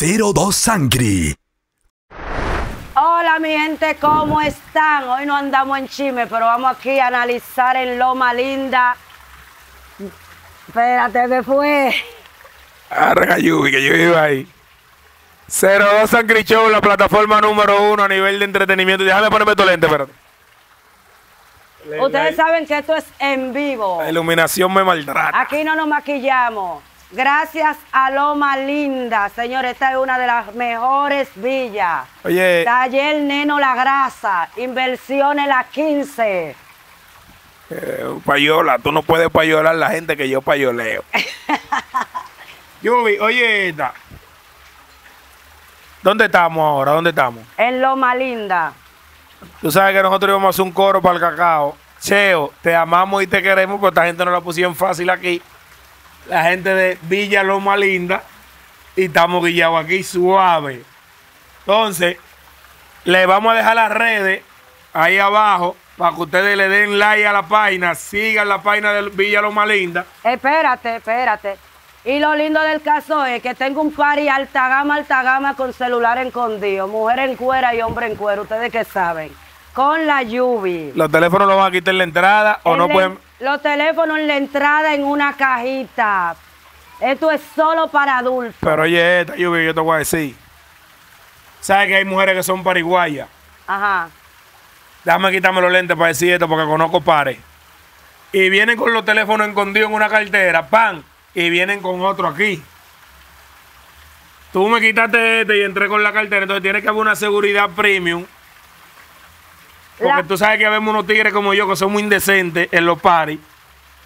02 Sangri. Hola mi gente, ¿cómo están? Hoy no andamos en Chime, pero vamos aquí a analizar en Loma Linda. Espérate, me fue? Arranca, lluvia, que yo iba ahí. 02 Sangri Show, la plataforma número uno a nivel de entretenimiento. Déjame ponerme tu lente, espérate. Ustedes saben que esto es en vivo. La iluminación me maltrata. Aquí no nos maquillamos. Gracias a Loma Linda, señor. esta es una de las mejores villas. Oye. Taller Neno La Grasa, Inversiones La 15. Eh, payola, tú no puedes payolar la gente que yo payoleo. Yubi, oye ¿Dónde estamos ahora? ¿Dónde estamos? En Loma Linda. Tú sabes que nosotros íbamos a hacer un coro para el cacao. Cheo, te amamos y te queremos, porque esta gente no la pusieron fácil aquí la gente de Villa Loma Linda y estamos guillados aquí suave. Entonces, le vamos a dejar las redes ahí abajo para que ustedes le den like a la página, sigan la página de Villa Loma Linda. Espérate, espérate. Y lo lindo del caso es que tengo un y alta gama, alta gama con celular escondido, mujer en cuera y hombre en cuero, ustedes que saben, con la lluvia. Los teléfonos los van a quitar en la entrada o no pueden los teléfonos en la entrada en una cajita. Esto es solo para adultos. Pero oye, esta yo te voy a decir. ¿Sabes que hay mujeres que son pariguayas? Ajá. Déjame quitarme los lentes para decir esto porque conozco pares. Y vienen con los teléfonos escondidos en una cartera, pan, y vienen con otro aquí. Tú me quitaste este y entré con la cartera, entonces tiene que haber una seguridad premium porque tú sabes que vemos unos tigres como yo que son muy indecentes en los paris.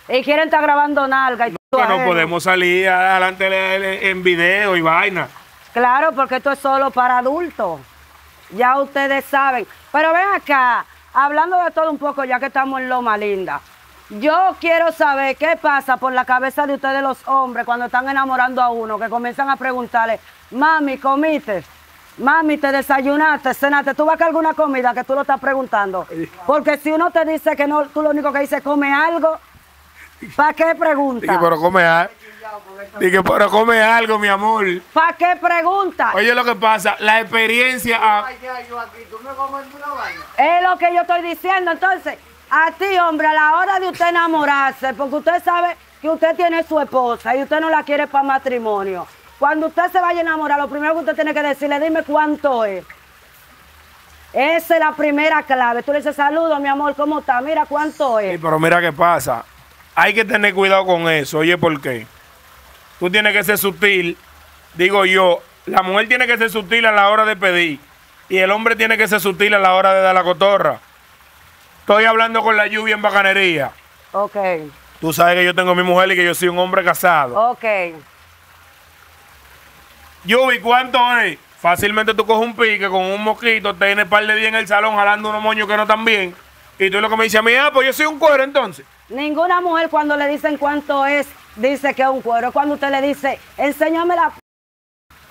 Y quieren estar grabando nalga. Y no, no podemos salir adelante en video y vaina. Claro, porque esto es solo para adultos. Ya ustedes saben. Pero ven acá, hablando de todo un poco, ya que estamos en Loma Linda. Yo quiero saber qué pasa por la cabeza de ustedes los hombres cuando están enamorando a uno, que comienzan a preguntarle, mami, comiste. Mami, te desayunaste, cenaste, tú vas a alguna comida que tú lo estás preguntando. Porque si uno te dice que no, tú lo único que dices es come algo, ¿para qué pregunta? Dije, pero come algo. pero come algo, mi amor. ¿Para qué pregunta? Oye, lo que pasa, la experiencia. Es lo que yo estoy diciendo. Entonces, a ti, hombre, a la hora de usted enamorarse, porque usted sabe que usted tiene su esposa y usted no la quiere para matrimonio. Cuando usted se vaya a enamorar, lo primero que usted tiene que decirle, dime cuánto es. Esa es la primera clave. Tú le dices, saludo, mi amor, ¿cómo está? Mira cuánto es. Sí, pero mira qué pasa. Hay que tener cuidado con eso. Oye, ¿por qué? Tú tienes que ser sutil. Digo yo, la mujer tiene que ser sutil a la hora de pedir. Y el hombre tiene que ser sutil a la hora de dar la cotorra. Estoy hablando con la lluvia en bacanería. Ok. Tú sabes que yo tengo mi mujer y que yo soy un hombre casado. Ok. Yubi, ¿cuánto es? Fácilmente tú coges un pique con un mosquito, te viene par de días en el salón jalando unos moños que no están bien. Y tú lo que me dice a mí, ah, pues yo soy un cuero entonces. Ninguna mujer cuando le dicen cuánto es, dice que es un cuero. Cuando usted le dice, enséñame la...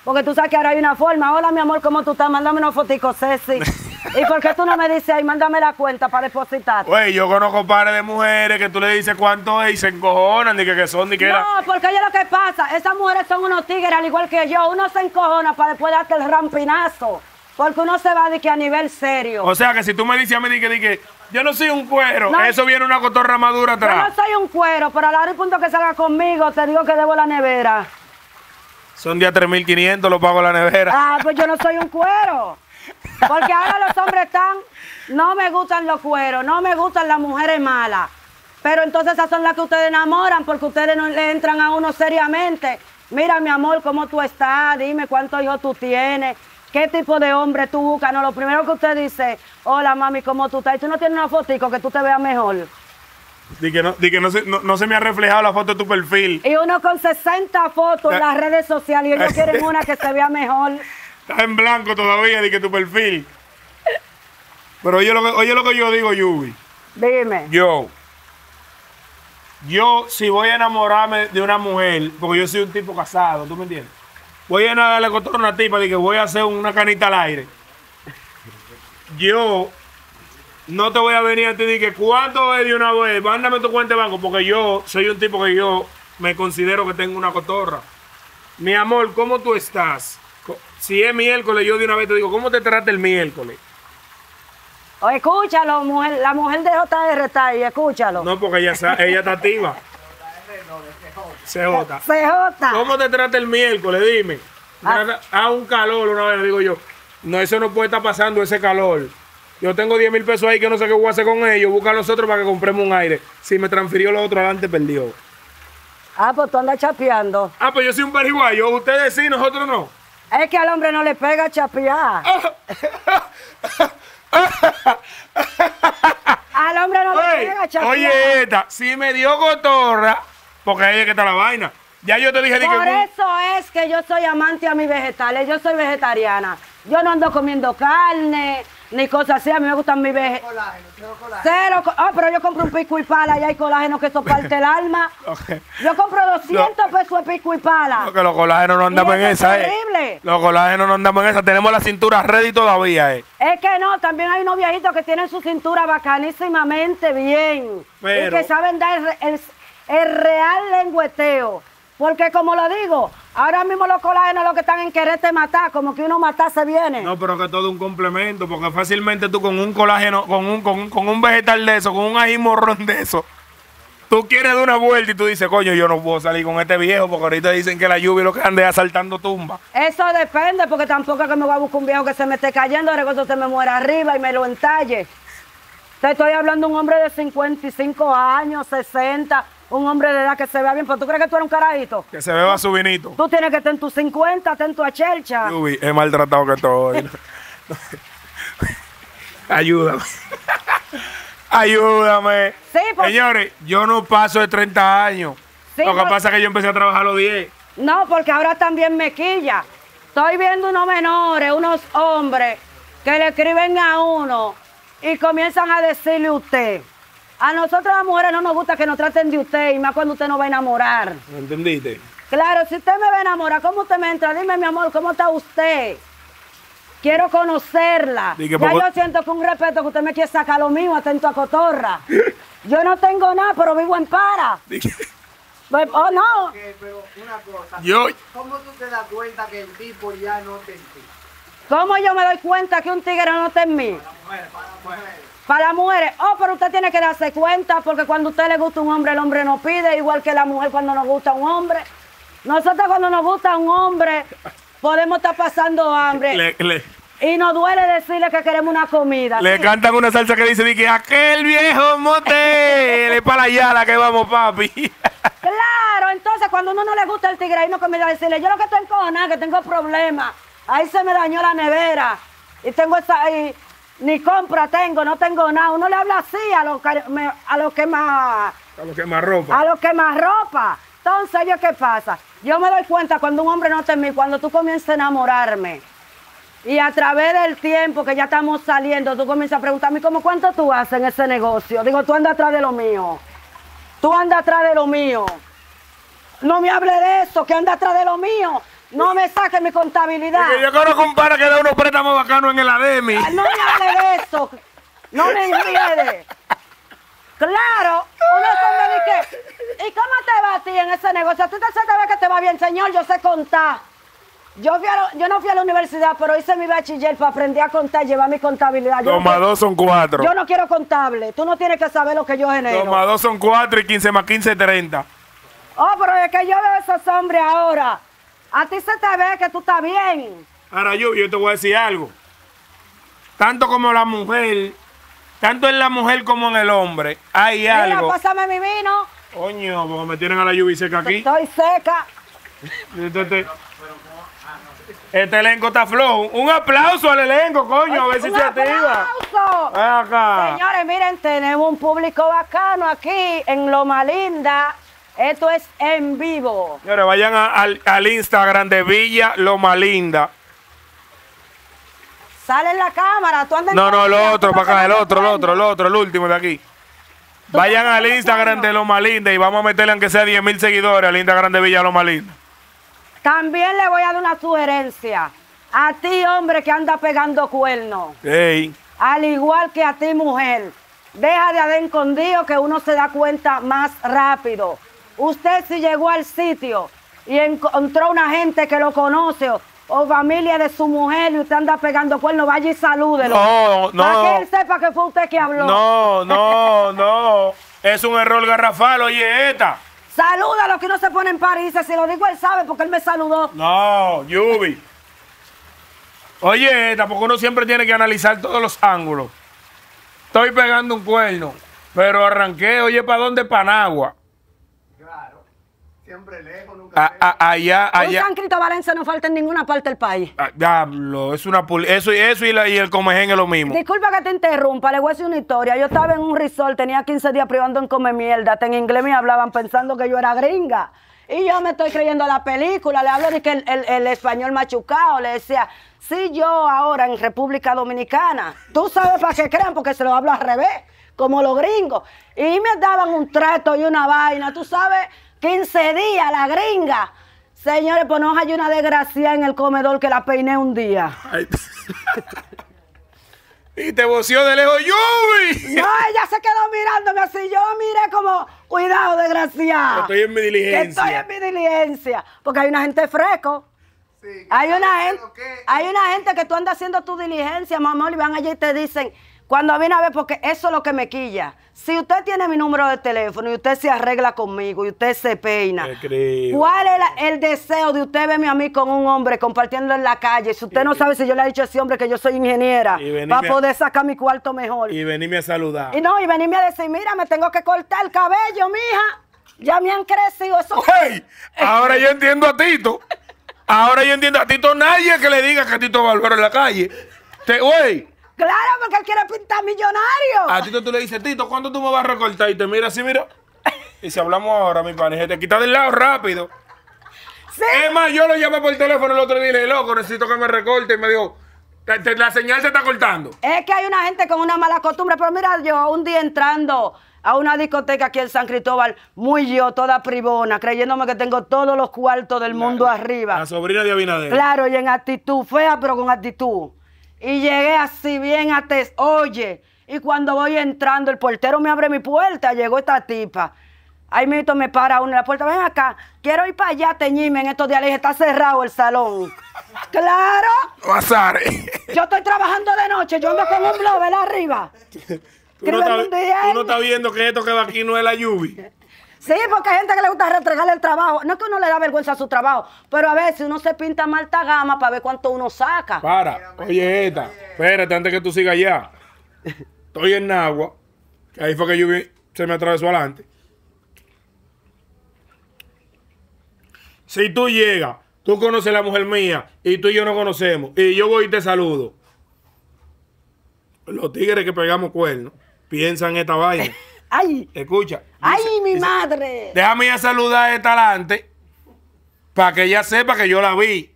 Porque tú sabes que ahora hay una forma. Hola, mi amor, ¿cómo tú estás? Mándame una fotico, Ceci. ¿Y por qué tú no me dices, ahí, mándame la cuenta para depositar? Pues yo conozco pares de mujeres que tú le dices cuánto es y se encojonan, ni que, que son, ni que No, porque es lo que pasa. Esas mujeres son unos tigres, al igual que yo. Uno se encojona para después darte el rampinazo. Porque uno se va de que a nivel serio. O sea, que si tú me dices a mí, que, di que yo no soy un cuero, eso viene una cotorra madura atrás. Yo no soy un cuero, pero a la hora y punto que salga conmigo, te digo que debo la nevera. Son día 3.500, lo pago la nevera. Ah, pues yo no soy un cuero. Porque ahora los hombres están, no me gustan los cueros, no me gustan las mujeres malas. Pero entonces esas son las que ustedes enamoran porque ustedes no le entran a uno seriamente. Mira, mi amor, ¿cómo tú estás? Dime cuánto yo tú tienes. ¿Qué tipo de hombre tú buscas? No, lo primero que usted dice, hola mami, ¿cómo tú estás? Y tú no tienes una fotico que tú te veas mejor. Di que, no, no, se, no, se me ha reflejado la foto de tu perfil. Y uno con 60 fotos en las redes sociales y ellos quieren una que se vea mejor. Estás en blanco todavía, de que tu perfil. Pero oye lo que, oye lo que yo digo, Yubi. Dime. Yo. Yo, si voy a enamorarme de una mujer, porque yo soy un tipo casado, ¿tú me entiendes? Voy a darle a una tipa de que voy a hacer una canita al aire. Yo no te voy a venir a ti que cuánto es de una vez, mándame tu cuenta de banco, porque yo soy un tipo que yo me considero que tengo una cotorra. Mi amor, ¿cómo tú estás? si es miércoles, yo de una vez te digo, ¿cómo te trata el miércoles? Oh, escúchalo, mujer, la mujer de JR está ahí, escúchalo. No, porque ella, ella está activa. CJ. CJ. ¿Cómo te trata el miércoles? Dime. Ah. ah un calor, una vez digo yo. No, eso no puede estar pasando, ese calor. Yo tengo 10 mil pesos ahí que no sé qué voy a hacer con ellos. Busca a los otros para que compremos un aire. Si me transfirió los otros adelante, perdió. Ah, pues tú andas chapeando. Ah, pues yo soy un perihuayo. Ustedes sí, nosotros no. Es que al hombre no le pega chapear. al hombre no le pega chapear. Oye, esta, si me dio cotorra, porque ahí es que está la vaina. Ya yo te dije Por eso es que yo soy amante a mis vegetales, yo soy vegetariana. Yo no ando comiendo carne, ni cosa así, a mí me gustan mis vejez. cero colágeno. Cero, ah, pero yo compro un pico y pala, y hay colágeno que eso parte el alma. Yo compro 200 pesos de pico y pala. Porque los colágenos no andamos en esa, es eh. Los colágenos no andamos en esa, tenemos la cintura ready todavía, eh. Es que no, también hay unos viejitos que tienen su cintura bacanísimamente bien. Y que saben dar el, el real lengüeteo. Porque como lo digo, Ahora mismo los colágenos lo que están en quererte matar, como que uno matar se viene. No, pero que todo un complemento, porque fácilmente tú con un colágeno, con un, con, un vegetal de eso, con un ají morrón de eso, tú quieres dar una vuelta y tú dices, coño, yo no puedo salir con este viejo, porque ahorita dicen que la lluvia lo que ande asaltando tumba. Eso depende, porque tampoco es que me voy a buscar un viejo que se me esté cayendo, que eso se me muera arriba y me lo entalle. Te estoy hablando de un hombre de 55 años, 60 un hombre de edad que se vea bien, pero tú crees que tú eres un carajito. Que se beba su vinito. Tú tienes que estar en tus 50, estar en tu achelcha. Uy, maltratado que estoy. Ayúdame. Ayúdame. Pues. Señores, yo no paso de 30 años. lo que pues. pasa es que yo empecé a trabajar a los 10. No, porque ahora también me quilla. Estoy viendo unos menores, unos hombres que le escriben a uno y comienzan a decirle a usted. A nosotras las mujeres no nos gusta que nos traten de usted y más cuando usted no va a enamorar. ¿Entendiste? Claro, si usted me va a enamorar, ¿cómo usted me entra? Dime, mi amor, ¿cómo está usted? Quiero conocerla. Ya yo siento con respeto que usted me quiere sacar lo mío atento a cotorra. yo no tengo nada, pero vivo en para. Pues, oh, no. ¿Cómo tú te das cuenta que el tipo ya no te en ¿Cómo yo me doy cuenta que un tigre no está en mí? Para para para las mujeres, oh, pero usted tiene que darse cuenta porque cuando a usted le gusta un hombre, el hombre no pide, igual que la mujer cuando nos gusta un hombre. Nosotros cuando nos gusta un hombre, podemos estar pasando hambre. Y nos duele decirle que queremos una comida. Le cantan una salsa que dice, que aquel viejo motel es para allá la que vamos, papi. claro, entonces cuando uno no le gusta el tigre, y no comida, decirle, yo lo que estoy nada, que tengo problemas, ahí se me dañó la nevera, y tengo esa, y, ni compra tengo, no tengo nada. Uno le habla así a los que, a los que más... A los que más ropa. A los que más ropa. Entonces, ¿yo qué pasa? Yo me doy cuenta cuando un hombre no te mira, cuando tú comienzas a enamorarme. Y a través del tiempo que ya estamos saliendo, tú comienzas a preguntarme, ¿cómo cuánto tú haces en ese negocio? Digo, tú andas atrás de lo mío. Tú andas atrás de lo mío. No me hable de eso, que anda atrás de lo mío. No me saque mi contabilidad. Porque yo conozco un para que da unos préstamos bacanos en el ADEMI. Ah, no me hable de eso. No me enriedes. Claro, uno ¿y cómo te va a ti en ese negocio? Tú te sabes que te va bien, señor, yo sé contar. Yo, fui yo no fui a la universidad, pero hice mi bachiller para aprender a contar y llevar mi contabilidad. Dos más dos son cuatro. Yo no quiero contable. Tú no tienes que saber lo que yo genero. más dos son cuatro y 15 más 15, 30. Oh, pero es que yo veo esos hombres ahora a ti se te ve que tú estás bien. Ahora yo, yo te voy a decir algo. Tanto como la mujer, tanto en la mujer como en el hombre, hay Mira, algo. pásame mi vino. Coño, porque me tienen a la lluvia seca aquí. Estoy seca. Este, este, este, elenco está flojo. Un aplauso al elenco, coño, a ver si se activa. ¡Un aplauso! Acá. Señores, miren, tenemos un público bacano aquí en Loma Linda. Esto es en vivo. Señores, vayan al, Instagram de Villa Loma Linda. Sale en la cámara, No, no, el otro, para acá, el otro, el otro, el otro, el último de aquí. Vayan al Instagram de Loma Linda y vamos a meterle aunque sea 10 mil seguidores al Instagram de Villa Loma Linda. También le voy a dar una sugerencia. A ti, hombre, que anda pegando cuernos. Al igual que a ti, mujer. Deja de haber escondido que uno se da cuenta más rápido. Usted si llegó al sitio y encontró una gente que lo conoce o, familia de su mujer y usted anda pegando cuernos, vaya y salúdelo. No, no. Para que él sepa que fue usted que habló. No, no, no. Es un error garrafal, oye, esta. Salúdalo que no se pone en París. Si lo digo, él sabe porque él me saludó. No, Yubi. Oye, tampoco uno siempre tiene que analizar todos los ángulos. Estoy pegando un cuerno, pero arranqué, oye, ¿para dónde? Panagua. Siempre lejos, nunca allá, allá. no falta en ninguna parte del país. Ah, es una eso, y, el comején es lo mismo. Disculpa que te interrumpa, le voy a decir una historia. Yo estaba en un resort, tenía 15 días privando en comer mierda. En inglés me hablaban pensando que yo era gringa. Y yo me estoy creyendo la película. Le hablo de que el, español machucado le decía, si sí, yo ahora en República Dominicana, tú sabes para qué crean, porque se lo hablo al revés, como los gringos. Y me daban un trato y una vaina, tú sabes. 15 días, la gringa. Señores, pues no hay una desgracia en el comedor que la peiné un día. y te voció de lejos, ¡Yubi! No, ella se quedó mirándome así. Yo miré como, cuidado, desgraciada. Estoy en mi diligencia. estoy en mi diligencia. Porque hay una gente fresco. hay, una gente, hay una gente que tú andas haciendo tu diligencia, mamá, y van allí y te dicen, cuando a mí a ver, porque eso es lo que me quilla. Si usted tiene mi número de teléfono y usted se arregla conmigo y usted se peina, ¿cuál es el deseo de usted verme a mí con un hombre compartiendo en la calle? Si usted no sabe si yo le he dicho a ese hombre que yo soy ingeniera para poder sacar mi cuarto mejor. Y venirme a saludar. Y no, y venirme a decir, mira, me tengo que cortar el cabello, mija. Ya me han crecido eso. Hey, ahora yo entiendo a Tito. Ahora yo entiendo a Tito nadie que le diga que Tito va a volver en la calle. Te, Claro, porque él quiere pintar millonario. A Tito tú le dices, Tito, ¿cuándo tú me vas a recortar? Y te mira así, mira. Y si hablamos ahora, mi y te quita del lado rápido. Sí. Es más, yo lo llamé por teléfono el otro día y le dije, loco, necesito que me recorte. Y me dijo, la señal se está cortando. Es que hay una gente con una mala costumbre, pero mira, yo un día entrando a una discoteca aquí en San Cristóbal, muy yo, toda privona, creyéndome que tengo todos los cuartos del mundo arriba. La sobrina de Abinader. Claro, y en actitud, fea, pero con actitud. Y llegué así bien a Oye, y cuando voy entrando, el portero me abre mi puerta, llegó esta tipa. Ahí mismo me para uno en la puerta, ven acá, quiero ir para allá, teñime, en estos días. Le dije, está cerrado el salón. ¡Claro! Bazar. Yo estoy trabajando de noche, yo ando con un blower arriba. no, está, tú no estás viendo que esto que va aquí no es la lluvia. Sí, porque hay gente que le gusta retregarle el trabajo. No es que uno le da vergüenza a su trabajo, pero a veces uno se pinta mal tagama gama para ver cuánto uno saca. Para, oye, esta, espérate, antes que tú sigas allá. Estoy en agua. que ahí fue que yo vi, se me atravesó adelante. Si tú llegas, tú conoces a la mujer mía y tú y yo no conocemos, y yo voy y te saludo. Los tigres que pegamos cuernos piensan esta vaina. Ay. Escucha. Ay mi madre! Déjame ya saludar a esta alante para que ella sepa que yo la vi.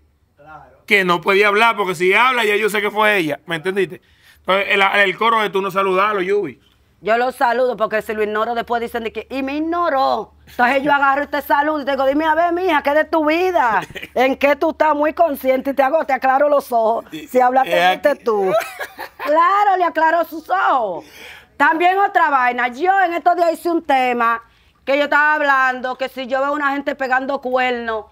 Que no podía hablar, porque si habla ya yo sé que fue ella. ¿Me entendiste? Entonces, el, coro de tú no saludalo Yubi. Yo lo saludo porque si lo ignoro después dicen que, y me ignoró. Entonces yo agarro este saludo y te digo, dime a ver, mija, ¿qué de tu vida? ¿En qué tú estás muy consciente? Y te hago, te aclaro los ojos. Si hablaste viste tú. Claro, le aclaro sus ojos. También otra vaina. Yo en estos días hice un tema que yo estaba hablando, que si yo veo a una gente pegando cuernos,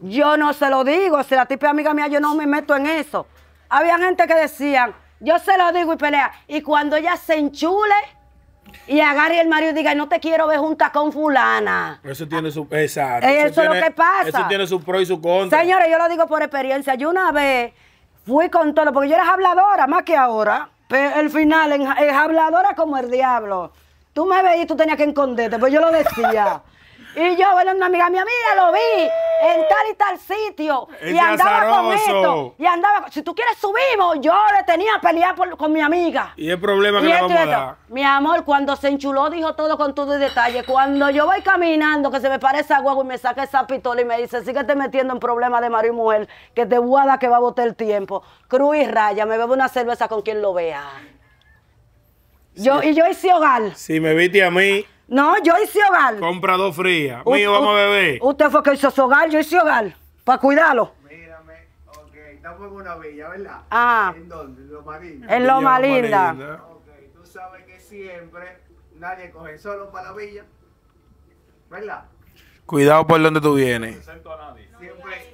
yo no se lo digo. Si la tipa es amiga mía, yo no me meto en eso. Había gente que decían, yo se lo digo y pelea. Y cuando ella se enchule y agarre el marido y diga, no te quiero ver junta con fulana. Eso tiene su... Exacto. Eh, eso, es lo que pasa. Eso tiene su pro y su contra. Señores, yo lo digo por experiencia. Yo una vez fui con todo, porque yo era habladora más que ahora. Pero el final, es habladora como el diablo. Tú me veías y tú tenías que esconderte, pues yo lo decía. Y yo, bueno, una amiga mía, amiga lo vi en tal y tal sitio. y andaba con esto. Y andaba, si tú quieres subimos, yo le tenía a pelear con mi amiga. Y el problema que vamos a dar. Mi amor, cuando se enchuló, dijo todo con todo y detalle. Cuando yo voy caminando, que se me parece a huevo y me saca esa pistola y me dice, que te metiendo en problemas de marido y mujer, que te voy a que va a botar el tiempo. Cruz y raya, me bebo una cerveza con quien lo vea. Yo, y yo hice hogar. Si me viste a mí. No, yo hice hogar. Compra dos frías. U Mío, vamos a beber. Usted fue que hizo su hogar, yo hice hogar. Para cuidarlo. Mírame, ok. Estamos en una villa, ¿verdad? Ah. ¿En dónde? En Loma Linda. En Loma Linda. Ok, tú sabes que siempre nadie coge solo para la villa. ¿Verdad? Cuidado por donde tú vienes. No a nadie. Siempre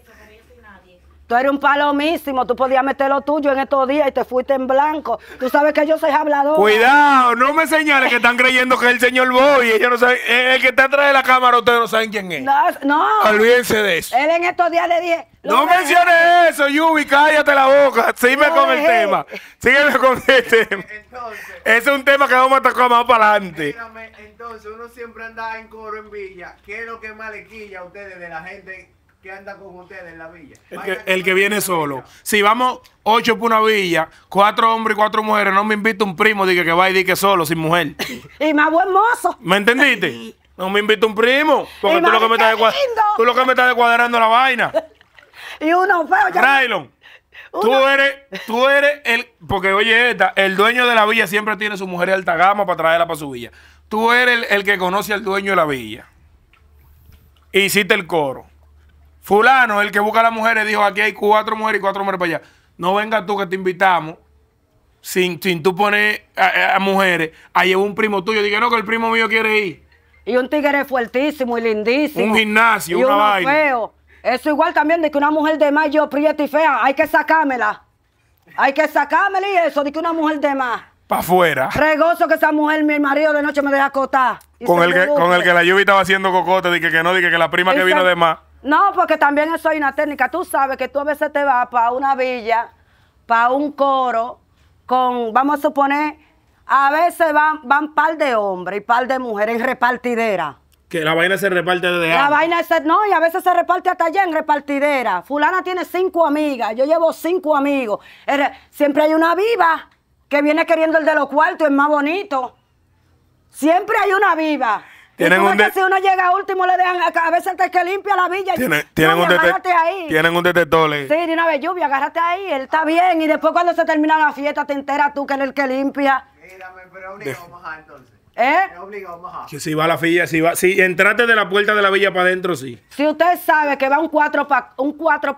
Tú eres un palomísimo, tú podías meter lo tuyo en estos días y te fuiste en blanco. Tú sabes que yo soy hablador. Cuidado, no me señales que están creyendo que es el señor Boy. Ellos el que está atrás de la cámara, ustedes no saben quién es. No, no. Olvídense de eso. Él en estos días le dije. No menciones eso, Yubi, cállate la boca. Sígueme con el eh. tema. Sígueme con el tema. Entonces, es un tema que vamos a tocar más para adelante. entonces uno siempre anda en coro en villa. ¿Qué es lo que malequilla a ustedes de la gente que anda con ustedes en la villa. El que, viene solo. Si vamos ocho por una villa, cuatro hombres y cuatro mujeres, no me invita un primo Dije que, va y que solo, sin mujer. y más buen mozo. ¿Me entendiste? No me invita un primo, porque tú lo, que me estás tú lo que me estás descuadrando la vaina. y uno feo. tú eres, tú eres el, porque oye esta, el dueño de la villa siempre tiene su mujer de alta gama para traerla para su villa. Tú eres el, que conoce al dueño de la villa. hiciste el coro. Fulano, el que busca a las mujeres, dijo, aquí hay cuatro mujeres y cuatro hombres para allá. No vengas tú que te invitamos, sin, sin tú poner a, mujeres, a llevar un primo tuyo. Dije, no, que el primo mío quiere ir. Y un tigre fuertísimo y lindísimo. Un gimnasio, y una vaina. Feo. Eso igual también de que una mujer de más, yo prieta y fea, hay que sacármela. Hay que sacármela y eso, de que una mujer de más. Para afuera. Regozo que esa mujer, mi marido de noche me deja acotar. Con el, que, con el, que, la lluvia estaba haciendo cocote, dije que, no, dije que, la prima que vino de más. No, porque también eso hay una técnica. Tú sabes que tú a veces te vas para una villa, para un coro, con, vamos a suponer, a veces van, van par de hombres y par de mujeres en repartidera. Que la vaina se reparte desde La vaina no, y a veces se reparte hasta allá en repartidera. Fulana tiene cinco amigas, yo llevo cinco amigos. Er, siempre hay una viva que viene queriendo el de los cuartos, es más bonito. Siempre hay una viva. Tienen si uno llega último le dejan a, veces el que limpia la villa. Tienen, un, agárrate ahí. tienen un detector. Eh. Sí, de una vez lluvia, agárrate ahí, él está bien. Y después cuando se termina la fiesta te enteras tú que es el que limpia. Mírame, pero obligado mojar entonces. ¿Eh? Es obligado a Que si va a la villa, si va, si entrate de la puerta de la villa para adentro, sí. Si usted sabe que va un 4 para un 4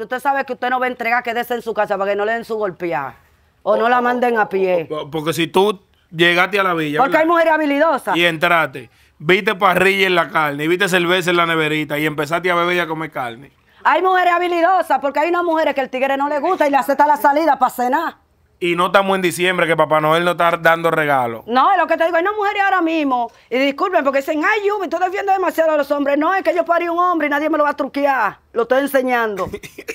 usted sabe que usted no va a entregar, des en su casa para que no le den su golpeada. O, no la manden a pie. porque si tú llegaste a la villa. Porque hay mujeres habilidosas. Y entraste viste parrilla en la carne, y viste cerveza en la neverita y empezaste a beber y a comer carne. Hay mujeres habilidosas, porque hay unas mujeres que el tigre no le gusta y le acepta la salida para cenar. Y no estamos en diciembre, que Papá Noel no está dando regalos. No, es lo que te digo, hay unas mujeres ahora mismo, y disculpen, porque dicen, ay, me estoy viendo demasiado a los hombres. No, es que yo parí un hombre y nadie me lo va a truquear. Lo estoy enseñando.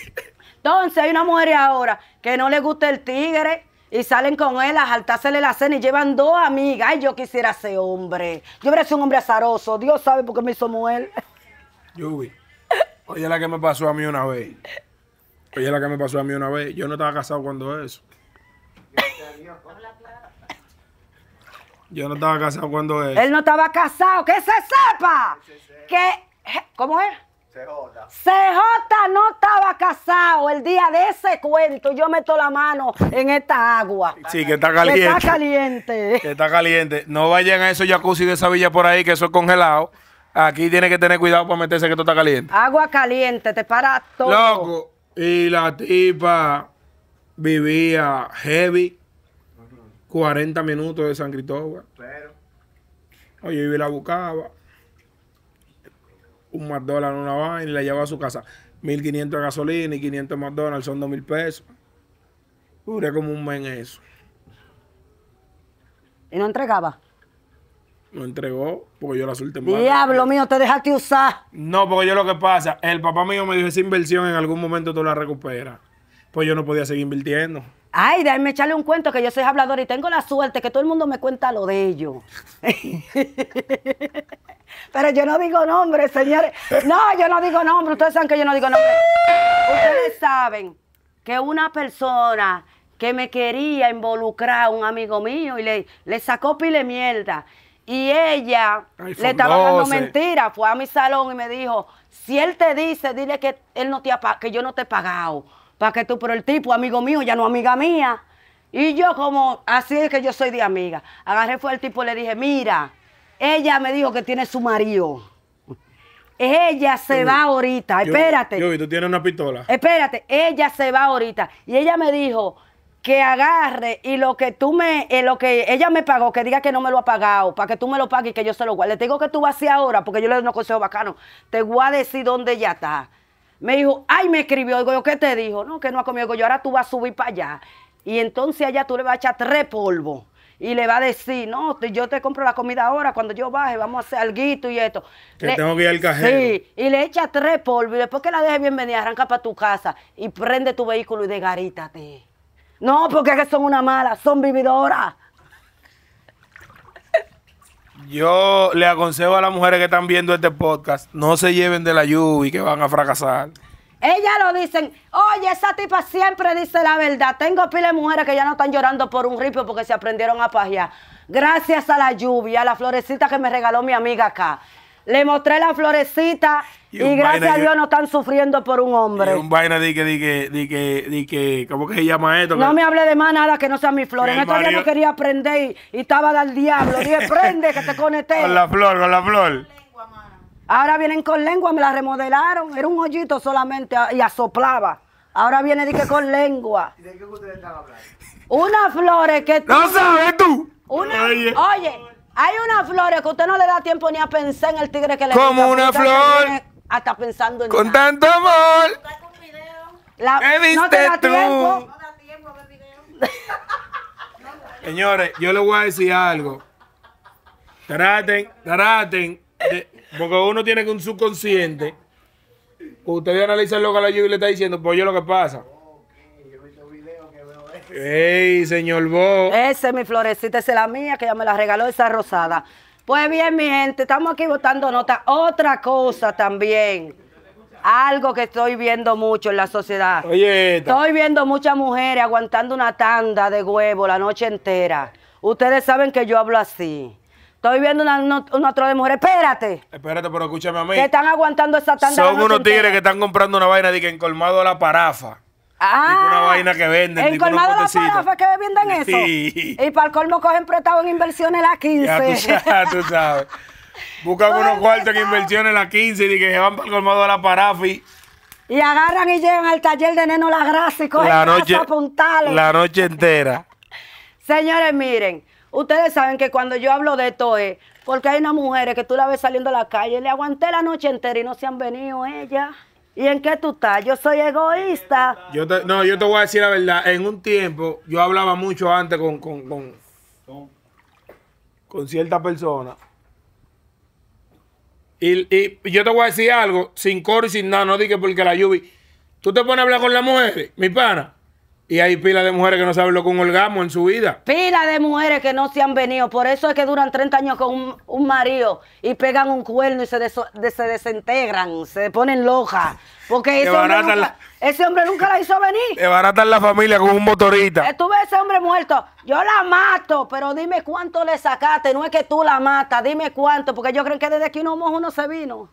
Entonces, hay una mujer ahora que no le gusta el tigre, y salen con él a jaltársele la cena y llevan dos amigas. Ay, yo quisiera ser hombre. Yo hubiera sido un hombre azaroso. Dios sabe por qué me hizo mujer. Yubi, oye la que me pasó a mí una vez. Oye la que me pasó a mí una vez. Yo no estaba casado cuando eso. Yo no estaba casado cuando eso. Él no estaba casado. ¡Que se sepa! Que, ¿Cómo es? CJ. no estaba casado. El día de ese cuento yo meto la mano en esta agua. Sí, que está caliente. está caliente. Que está caliente. No vayan a esos jacuzzi de esa villa por ahí, que eso es congelado. Aquí tiene que tener cuidado para meterse que esto está caliente. Agua caliente, te para todo. Loco. Y la tipa vivía heavy. 40 minutos de San Cristóbal. Pero. Oye, la buscaba un McDonald's, una vaina y la lleva a su casa. 1.500 de gasolina y 500 McDonald's son mil pesos. Duré como un men eso. ¿Y no entregaba? No entregó porque yo la suerte Diablo mío, te dejaste usar. No, porque yo lo que pasa, el papá mío me dijo, esa inversión en algún momento tú la recuperas. Pues yo no podía seguir invirtiendo. Ay, déjame echarle un cuento que yo soy hablador y tengo la suerte que todo el mundo me cuenta lo de ellos. Pero yo no digo nombres, señores. No, yo no digo nombres. Ustedes saben que yo no digo nombres. Ustedes saben que una persona que me quería involucrar, un amigo mío, y le, sacó pile mierda. Y ella le estaba dando mentiras. Fue a mi salón y me dijo, si él te dice, dile que él no te que yo no te he pagado para que tú, pero el tipo, amigo mío, ya no amiga mía. Y yo como, así es que yo soy de amiga. Agarré fue el tipo y le dije, mira, ella me dijo que tiene su marido. Ella se va ahorita, espérate. Yo, y tú tienes una pistola. Espérate, ella se va ahorita. Y ella me dijo que agarre y lo que tú me, eh, lo que ella me pagó, que diga que no me lo ha pagado, para que tú me lo pagues y que yo se lo guarde. Le digo que tú vas a ahora, porque yo le doy un consejo bacano Te voy a decir dónde ya está. Me dijo, ay, me escribió. Digo, ¿qué te dijo? No, que no ha comido. yo, ahora tú vas a subir para allá. Y entonces allá tú le vas a echar tres polvos. Y le vas a decir, no, yo te compro la comida ahora, cuando yo baje, vamos a hacer algo y esto. Que tengo que ir al cajero. Sí, y le echa tres polvos. Y después que la deje bienvenida, arranca para tu casa y prende tu vehículo y desgarítate. No, porque que son una mala, son vividoras. Yo le aconsejo a las mujeres que están viendo este podcast, no se lleven de la lluvia que van a fracasar. Ellas lo dicen, oye, esa tipa siempre dice la verdad. Tengo pile de mujeres que ya no están llorando por un ripio porque se aprendieron a pajear. Gracias a la lluvia, a la florecita que me regaló mi amiga acá le mostré la florecita y, gracias a Dios no están sufriendo por un hombre. Y un vaina de que, de que, de que, que, ¿cómo que se llama esto? No me hable de más nada que no sean mis flores. En estos no quería aprender y, estaba del diablo. Dije, prende que te conecté. con la flor, con la flor. Ahora vienen con lengua, me la remodelaron. Era un hoyito solamente y asoplaba. Ahora viene de que con lengua. ¿Y de qué ustedes están hablando? Una flores que... ¡No sabes tú! Una, oye hay una flor que usted no le da tiempo ni a pensar en el tigre que le Como una flor. Hasta pensando en Con tanto amor. La, viste tú? a ver video. Señores, yo les voy a decir algo. Traten, traten. porque uno tiene que un subconsciente. Usted analiza lo que la lluvia le está diciendo, pues yo lo que pasa. ¡Ey, señor Bo! Esa es mi florecita, esa es la mía, que ella me la regaló, esa rosada. Pues bien, mi gente, estamos aquí votando nota. Otra cosa también. Algo que estoy viendo mucho en la sociedad. Oye, estoy viendo muchas mujeres aguantando una tanda de huevo la noche entera. Ustedes saben que yo hablo así. Estoy viendo una, otro de mujeres. Espérate. Espérate, pero escúchame a mí. Que están aguantando esa tanda. Son unos tigres que están comprando una vaina de que encolmado colmado la parafa. Ah, una vaina que venden. El colmado de la fue que venden eso. Y para el colmo cogen prestado en inversiones las 15. Ya tú sabes. Buscan unos cuartos en inversiones las 15 y que van para el colmado de la parafi. Y agarran y llegan al taller de Neno la grasa y cogen la noche, La noche entera. Señores, miren, ustedes saben que cuando yo hablo de esto es porque hay unas mujeres que tú la ves saliendo a la calle, le aguanté la noche entera y no se han venido ellas. ¿Y en qué tú estás? Yo soy egoísta. no, yo te voy a decir la verdad. En un tiempo, yo hablaba mucho antes con, con, con, cierta persona. Y, y, yo te voy a decir algo, sin coro y sin nada, no dije porque la lluvia. Tú te pones a hablar con la mujer, mi pana. Y hay pila de mujeres que no saben lo que un orgasmo en su vida. Pila de mujeres que no se han venido. Por eso es que duran 30 años con un, marido y pegan un cuerno y se, se desintegran, se ponen lojas. Porque ese hombre, nunca, la... ese hombre, nunca, la... hizo venir. Te la familia con un motorista. Eh, Estuve ese hombre muerto. Yo la mato, pero dime cuánto le sacaste. No es que tú la matas, dime cuánto. Porque yo creo que desde aquí uno mojo no se vino.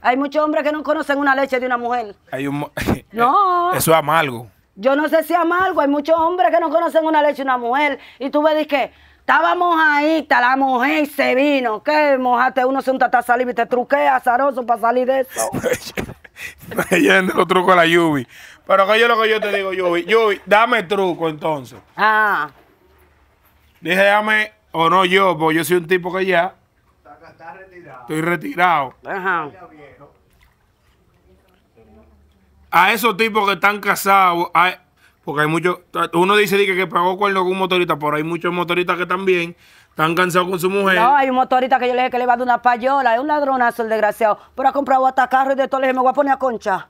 Hay muchos hombres que no conocen una leche de una mujer. No. Eso es amargo. Yo no sé si amargo, hay muchos hombres que no conocen una leche una mujer. Y tú ves que estaba mojadita, la mujer y se vino. ¿Qué? Mojaste uno, se a salir y te truquea, azaroso, para salir de eso. Ella el truco a la Yubi. Pero que yo lo que yo te digo, Yubi. Yubi, dame truco entonces. Ah. Dije, dame, o no yo, porque yo soy un tipo que ya. Está, retirado. Estoy retirado. Ajá a esos tipos que están casados, porque hay muchos, uno dice que, que pagó cuerno con un motorista, pero hay muchos motoristas que también están cansados con su mujer. No, hay un motorista que yo le dije que le iba a dar una payola, es un ladronazo el desgraciado, pero ha comprado hasta carro y de todo, le dije, me voy a poner a concha.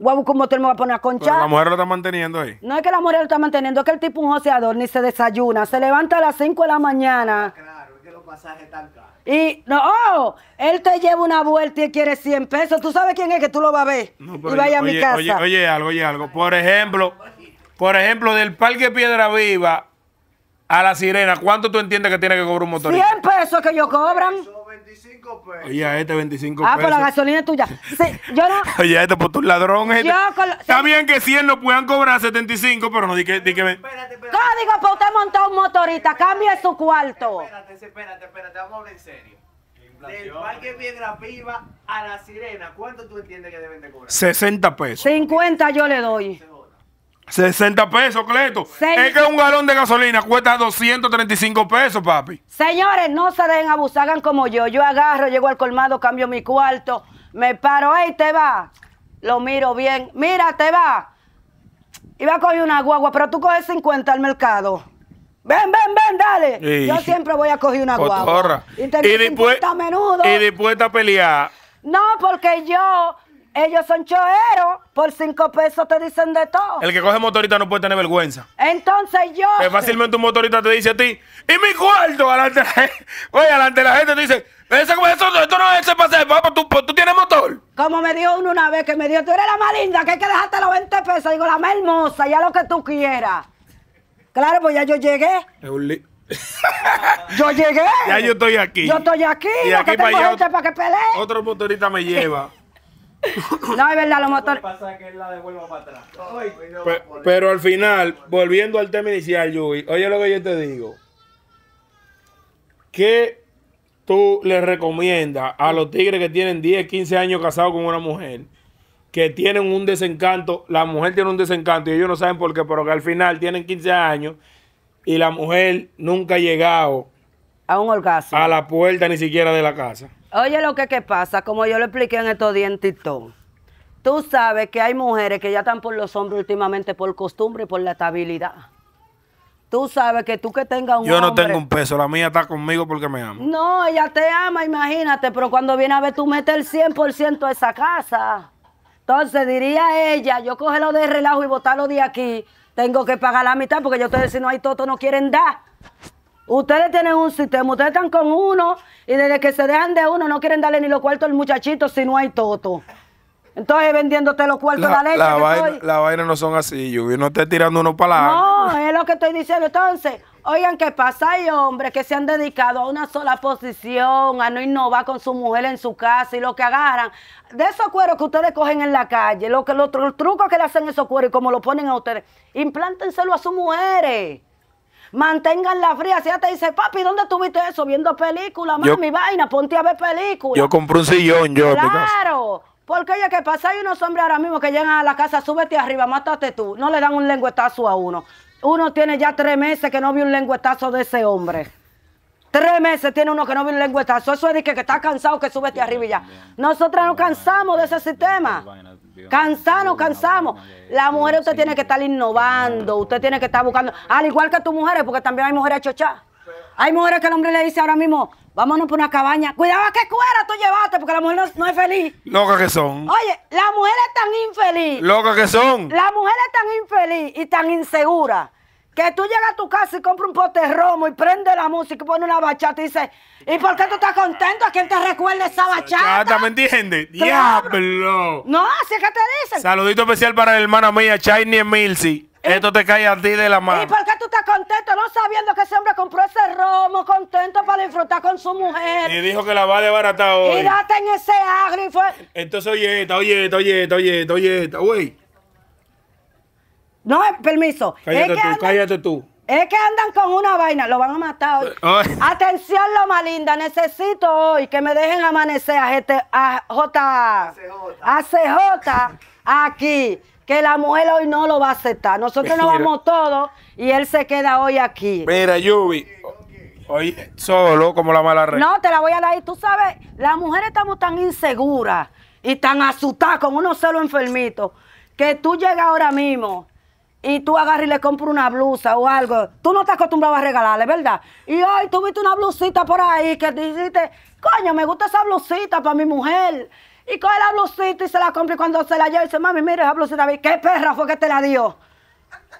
Voy a buscar un motor me voy a poner a concha. la mujer lo está manteniendo ahí. No es que la mujer lo está manteniendo, es que el tipo un joseador ni se desayuna, se levanta a las 5 de la mañana. Claro, es que los pasajes están caros. Y no, oh, él te lleva una vuelta y quiere 100 pesos. ¿Tú sabes quién es que tú lo vas a ver? y vaya a mi casa. Oye, oye algo, oye algo. Por ejemplo, por ejemplo, del Parque Piedra Viva a la Sirena, ¿cuánto tú entiendes que tiene que cobrar un motorista? 100 pesos que ellos cobran. 25 pesos. Oye, a este 25 ah, pesos. Ah, por la gasolina tuya. yo no... Oye, a este por pues, tus ladrones. este... Está bien que 100 no puedan cobrar 75, pero no di que... Di que... Espérate, espérate. No, digo, pues usted montó un motorista, cambie su cuarto. Espérate, espérate, espérate, vamos a hablar en serio. Del Parque Piedra Viva a La Sirena, ¿cuánto tú entiendes que deben de cobrar? 60 pesos. 50 yo le doy. 60 pesos, Cleto. Es que un galón de gasolina cuesta 235 pesos, papi. Señores, no se dejen abusar, hagan como yo. Yo agarro, llego al colmado, cambio mi cuarto, me paro, ¡ey, te va! Lo miro bien. Mira, te va. Iba a coger una guagua, pero tú coges 50 al mercado. Ven, ven, ven, dale. Yo siempre voy a coger una guagua. Y, después, a menudo. Y dispuesta a pelear. No, porque yo ellos son choeros. Por cinco pesos te dicen de todo. El que coge motorita no puede tener vergüenza. Entonces yo. Que fácilmente un motorita te dice a ti, y mi cuarto, adelante la gente. Oye, adelante la gente te dice, eso, eso, esto no es ese pase papá, ¿tú, pues, tú tienes motor. Como me dijo uno una vez que me dijo, tú eres la más linda, que hay que dejarte los 20 pesos. Digo, la más hermosa, ya lo que tú quieras. Claro, pues ya yo llegué. yo llegué. Ya yo estoy aquí. Yo estoy aquí. Y aquí para, para que pelee. Otro motorista me lleva. No, es verdad, los motores. la pero, al final, volviendo al tema inicial, Yui, oye lo que yo te digo. ¿Qué tú le recomiendas a los tigres que tienen 10, 15 años casados con una mujer? Que tienen un desencanto, la mujer tiene un desencanto y ellos no saben por qué, pero que al final tienen 15 años y la mujer nunca ha llegado a un A la puerta ni siquiera de la casa. Oye, lo que, que pasa, como yo lo expliqué en estos días en tú sabes que hay mujeres que ya están por los hombres últimamente por costumbre y por la estabilidad. Tú sabes que tú que tengas un Yo no tengo un peso, la mía está conmigo porque me ama. No, ella te ama, imagínate, pero cuando viene a ver tú metes el 100% a esa casa. Entonces diría ella, yo coge lo de relajo y botarlo de aquí, tengo que pagar la mitad porque yo estoy si no hay toto no quieren dar. Ustedes tienen un sistema, ustedes están con uno y desde que se dejan de uno no quieren darle ni los cuartos al muchachito si no hay toto. Entonces vendiéndote los cuartos la, la leche. La vaina, no son así, yo no estoy tirando uno para la. No, es lo que estoy diciendo. Entonces, oigan qué pasa, hay hombres que se han dedicado a una sola posición, a no innovar con su mujer en su casa y lo que agarran. De esos cueros que ustedes cogen en la calle, lo que, los, trucos que le hacen esos cueros y como lo ponen a ustedes, implántenselo a sus mujeres manténganla fría. Si ya te dice, papi, ¿dónde tuviste eso? Viendo películas, mami, vaina, ponte a ver películas. Yo compré un sillón, yo. Claro. Porque oye, que pasa? Hay unos hombres ahora mismo que llegan a la casa, súbete arriba, mátate tú. No le dan un lenguetazo a uno. Uno tiene ya tres meses que no vio un lenguetazo de ese hombre. Tres meses tiene uno que no vio un lenguetazo Eso es que, que está cansado que súbete arriba y ya. Nosotras nos cansamos de ese sistema. Cansanos, cansamos. La mujer usted tiene que estar innovando, usted tiene que estar buscando, al igual que tus mujeres, porque también hay mujeres chochas. Hay mujeres que el hombre le dice ahora mismo, vámonos por una cabaña. Cuidado a qué cuera tú llevaste, porque la mujer no, es feliz. Locas que son. Oye, la mujer es tan infeliz. Locas que son. La mujer es tan infeliz y tan insegura que tú llegas a tu casa y compras un pote de romo y prende la música y pone una bachata y dices, ¿Y por qué tú estás contento? ¿A quién te recuerda esa bachata? Chata, ¿me entiendes? ¡Diablo! No, así es que te dicen. Saludito especial para la hermana mía, Chayni Emilsi. Eh. Esto te cae a ti de la mano. ¿Y por qué tú estás contento? No sabiendo que ese hombre compró ese romo, contento para disfrutar con su mujer. Y dijo que la va a desbaratar hoy. Y date en ese agri. Y fue... Entonces, oye, esta, oye, esta, oye, esta, oye, esta, oye, esta, güey. No, permiso. Cállate tú, cállate tú. Es que andan con una vaina, lo van a matar hoy. Atención, lo Linda, necesito hoy que me dejen amanecer a, GT, a J, a CJ aquí, que la mujer hoy no lo va a aceptar. Nosotros nos vamos todos y él se queda hoy aquí. Mira, Yubi, hoy solo como la mala reina. No, te la voy a dar y tú sabes, las mujeres estamos tan inseguras y tan asustadas con unos solo enfermitos que tú llegas ahora mismo y tú agarras y le compras una blusa o algo, tú no estás acostumbrado a regalarle, ¿verdad? Y hoy tuviste una blusita por ahí que dijiste, coño, me gusta esa blusita para mi mujer. Y coge la blusita y se la compra y cuando se la lleva dice, mami, mira esa blusita, ¿qué perra fue que te la dio?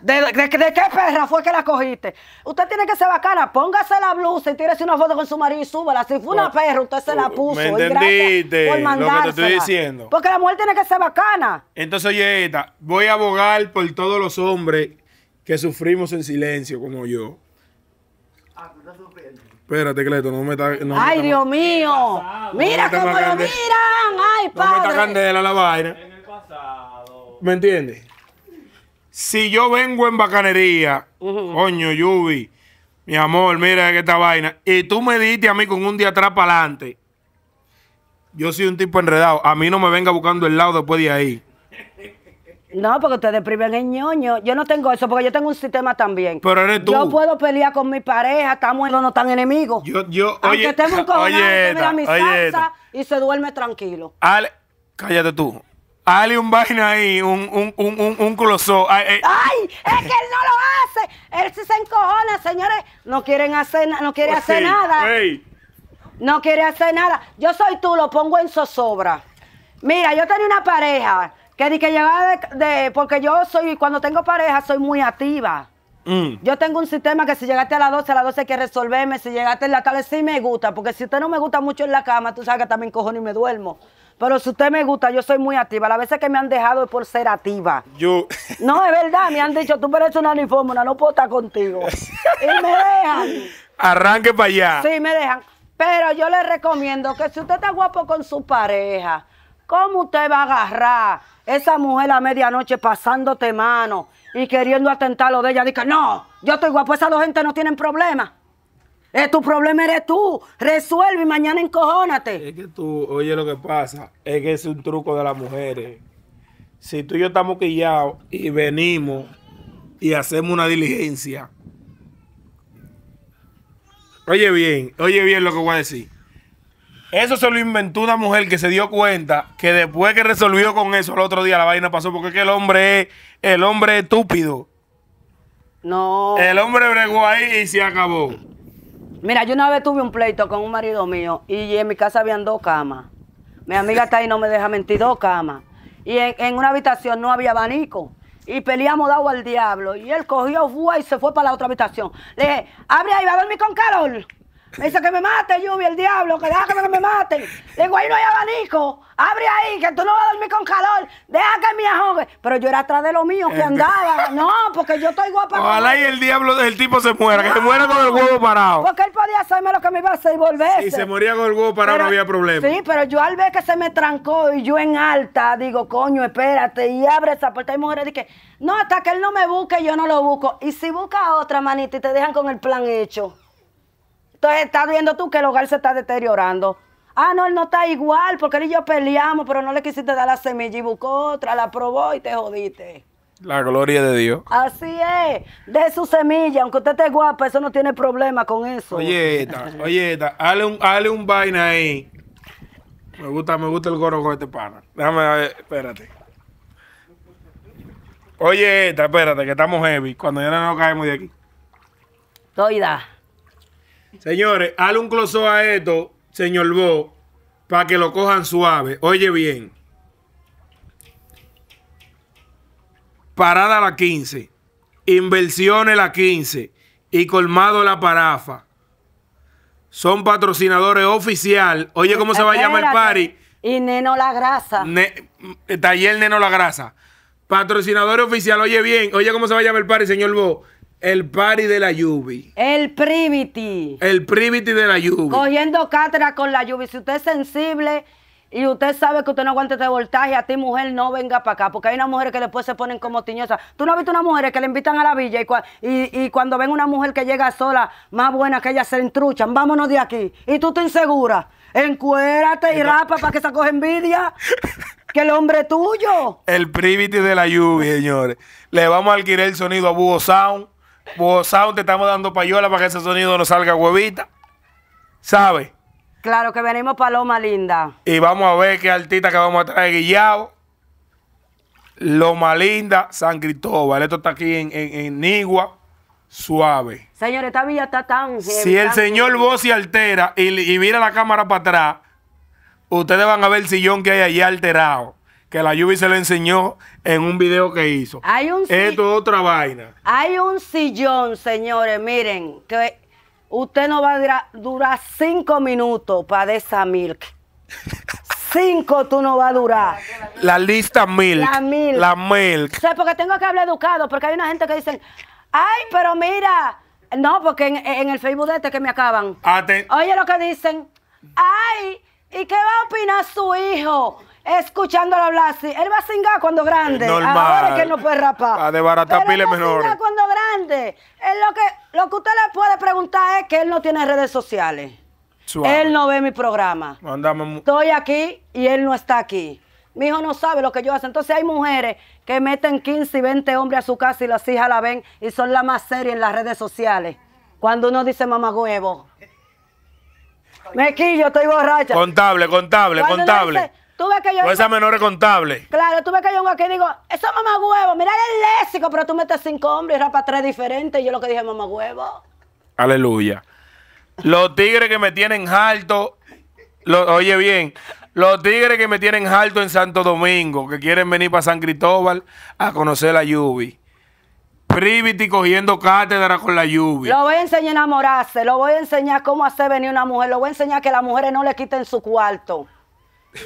¿De, qué perra fue que la cogiste? Usted tiene que ser bacana, póngase la blusa y tírese una foto con su marido y súbala. Si fue una pues, perra, usted se la uh, puso. ¿Me entendiste? Por lo que te estoy diciendo. Porque la mujer tiene que ser bacana. Entonces, oye, voy a abogar por todos los hombres que sufrimos en silencio, como yo. Ah, tú estás sufriendo. Espérate, Cleto, no me está. ay, Dios mío. Mira cómo lo miran. Ay, padre. No me candela la vaina. En el pasado. ¿Me entiendes? si yo vengo en bacanería, coño, Yubi, mi amor, mira esta vaina, y tú me diste a mí con un día atrás para adelante, yo soy un tipo enredado. A mí no me venga buscando el lado después de ahí. No, porque ustedes deprimen el ñoño. Yo no tengo eso, porque yo tengo un sistema también. Pero eres tú. Yo puedo pelear con mi pareja, estamos no están enemigos. Yo, yo, Aunque oye, estemos mira mi salsa y se duerme tranquilo. Ale, cállate tú. Hale un vaina ahí, un, un, un, un Ay, eh. ¡Ay! ¡Es que él no lo hace! Él sí se encojona, señores. No quieren hacer, nada. no quiere pues hacer nada. No quiere hacer nada. Yo soy tú, lo pongo en zozobra. Mira, yo tenía una pareja que que llegaba de, Porque yo soy, cuando tengo pareja, soy muy activa. Mm. Yo tengo un sistema que si llegaste a las 12, a las 12 hay que resolverme. Si llegaste en la tarde, sí me gusta. Porque si usted no me gusta mucho en la cama, tú sabes que también cojo y me duermo. Pero si usted me gusta, yo soy muy activa. Las veces que me han dejado es por ser activa. Yo. No, es verdad, me han dicho, tú mereces una uniformona, no puedo estar contigo. y me dejan. Arranque para allá. Sí, me dejan. Pero yo le recomiendo que si usted está guapo con su pareja, ¿cómo usted va a agarrar esa mujer a medianoche pasándote mano y queriendo atentar lo de ella? Dice, no, yo estoy guapo, esas dos gente no tienen problema. Es eh, tu problema eres tú. Resuelve y mañana encojónate. Es que tú, oye lo que pasa, es que es un truco de las mujeres. Si tú y yo estamos quillados y venimos y hacemos una diligencia. Oye bien, oye bien lo que voy a decir. Eso se lo inventó una mujer que se dio cuenta que después que resolvió con eso el otro día la vaina pasó porque es que el hombre es el hombre estúpido. No. El hombre bregó ahí y se acabó. Mira, yo una vez tuve un pleito con un marido mío y en mi casa habían dos camas. Mi amiga está ahí, no me deja mentir, dos camas. Y en, una habitación no había abanico. Y peleamos agua al diablo. Y él cogió, fue y se fue para la otra habitación. Le dije, abre ahí, va a dormir con Carol. Me dice que me mate, lluvia, el diablo, que deja que me mate Le digo, ahí no hay abanico, abre ahí, que tú no vas a dormir con calor, deja que me ahogue. Pero yo era atrás de lo mío que andaba. No, porque yo estoy guapa. Ojalá y el diablo el tipo se muera, que se muera con el huevo parado. Porque él podía hacerme lo que me iba a hacer y volverse. y se moría con el huevo parado no había problema. Sí, pero yo al ver que se me trancó y yo en alta, digo, coño, espérate, y abre esa puerta. y mujeres dije no, hasta que él no me busque, yo no lo busco. Y si busca otra manita y te dejan con el plan hecho. Entonces estás viendo tú que el hogar se está deteriorando. Ah, no, él no está igual, porque él y yo peleamos, pero no le quisiste dar la semilla y buscó otra, la probó y te jodiste. La gloria de Dios. Así es. De su semilla, aunque usted esté guapa, eso no tiene problema con eso. Oye, esta, oye, esta, hale un, hale un vaina ahí. Me gusta, me gusta el gorro con este pana. Déjame ver, espérate. Oye, esta, espérate, que estamos heavy. Cuando ya no nos caemos de aquí. Toida. Señores, hale un closo a esto, señor Bo, para que lo cojan suave. Oye bien. Parada la 15. Inversiones la 15. Y colmado la parafa. Son patrocinadores oficial. Oye, ¿cómo se va a llamar el party? Y Neno La Grasa. Eh, taller Neno La Grasa. Patrocinador oficial, oye bien, oye cómo se va a llamar el party, señor Bo. El party de la lluvia. El privity. El privity de la lluvia. Cogiendo cátedra con la lluvia. Si usted es sensible y usted sabe que usted no aguanta este voltaje, a ti mujer no venga para acá. Porque hay unas mujeres que después se ponen como tiñosas. ¿Tú no has visto una mujer que le invitan a la villa y, cuando ven una mujer que llega sola, más buena que ella, se entruchan? Vámonos de aquí. Y tú te insegura. Encuérate y rapa para que se coge envidia. que el hombre tuyo. El privity de la lluvia, señores. Le vamos a alquilar el sonido a Bugo Sound. Bozao, te estamos dando payola para que ese sonido no salga huevita. ¿sabe? Claro, que venimos para Loma Linda. Y vamos a ver qué artista que vamos a traer Guillao. Loma Linda, San Cristóbal. Esto está aquí en, en, Nigua, suave. Señor, esta villa está tan... Si el señor voz se altera y, y mira la cámara para atrás, ustedes van a ver el sillón que hay allá alterado que la Yubi se le enseñó en un video que hizo. Hay un Esto es otra vaina. Hay un sillón, señores, miren, que usted no va a durar, cinco minutos para esa milk. cinco tú no vas a durar. La lista mil. La milk. La milk. O sea, porque tengo que hablar educado, porque hay una gente que dice, ay, pero mira, no, porque en, el Facebook de este que me acaban. Oye lo que dicen, ay, ¿y qué va a opinar su hijo? escuchándolo hablar así. Él va a cingar cuando grande. Normal. Ahora es que él no puede rapar. A Él va cuando grande. lo que, lo que usted le puede preguntar es que él no tiene redes sociales. Él no ve mi programa. Estoy aquí y él no está aquí. Mi hijo no sabe lo que yo hago. Entonces hay mujeres que meten 15 y 20 hombres a su casa y las hijas la ven y son la más serias en las redes sociales. Cuando uno dice mamá huevo. quillo, estoy borracha. Contable, contable, contable. Tú que yo. esa menor es contable. Claro, tú ves que yo aquí digo, eso es mamá huevo, mira el léxico, pero tú metes cinco hombres y rapa tres diferentes. Y yo lo que dije, mamá huevo. Aleluya. Los tigres que me tienen alto, oye bien, los tigres que me tienen alto en Santo Domingo, que quieren venir para San Cristóbal a conocer la lluvia. Privity cogiendo cátedra con la lluvia. Lo voy a enseñar a enamorarse, lo voy a enseñar cómo hacer venir una mujer, lo voy a enseñar que las mujeres no le quiten su cuarto.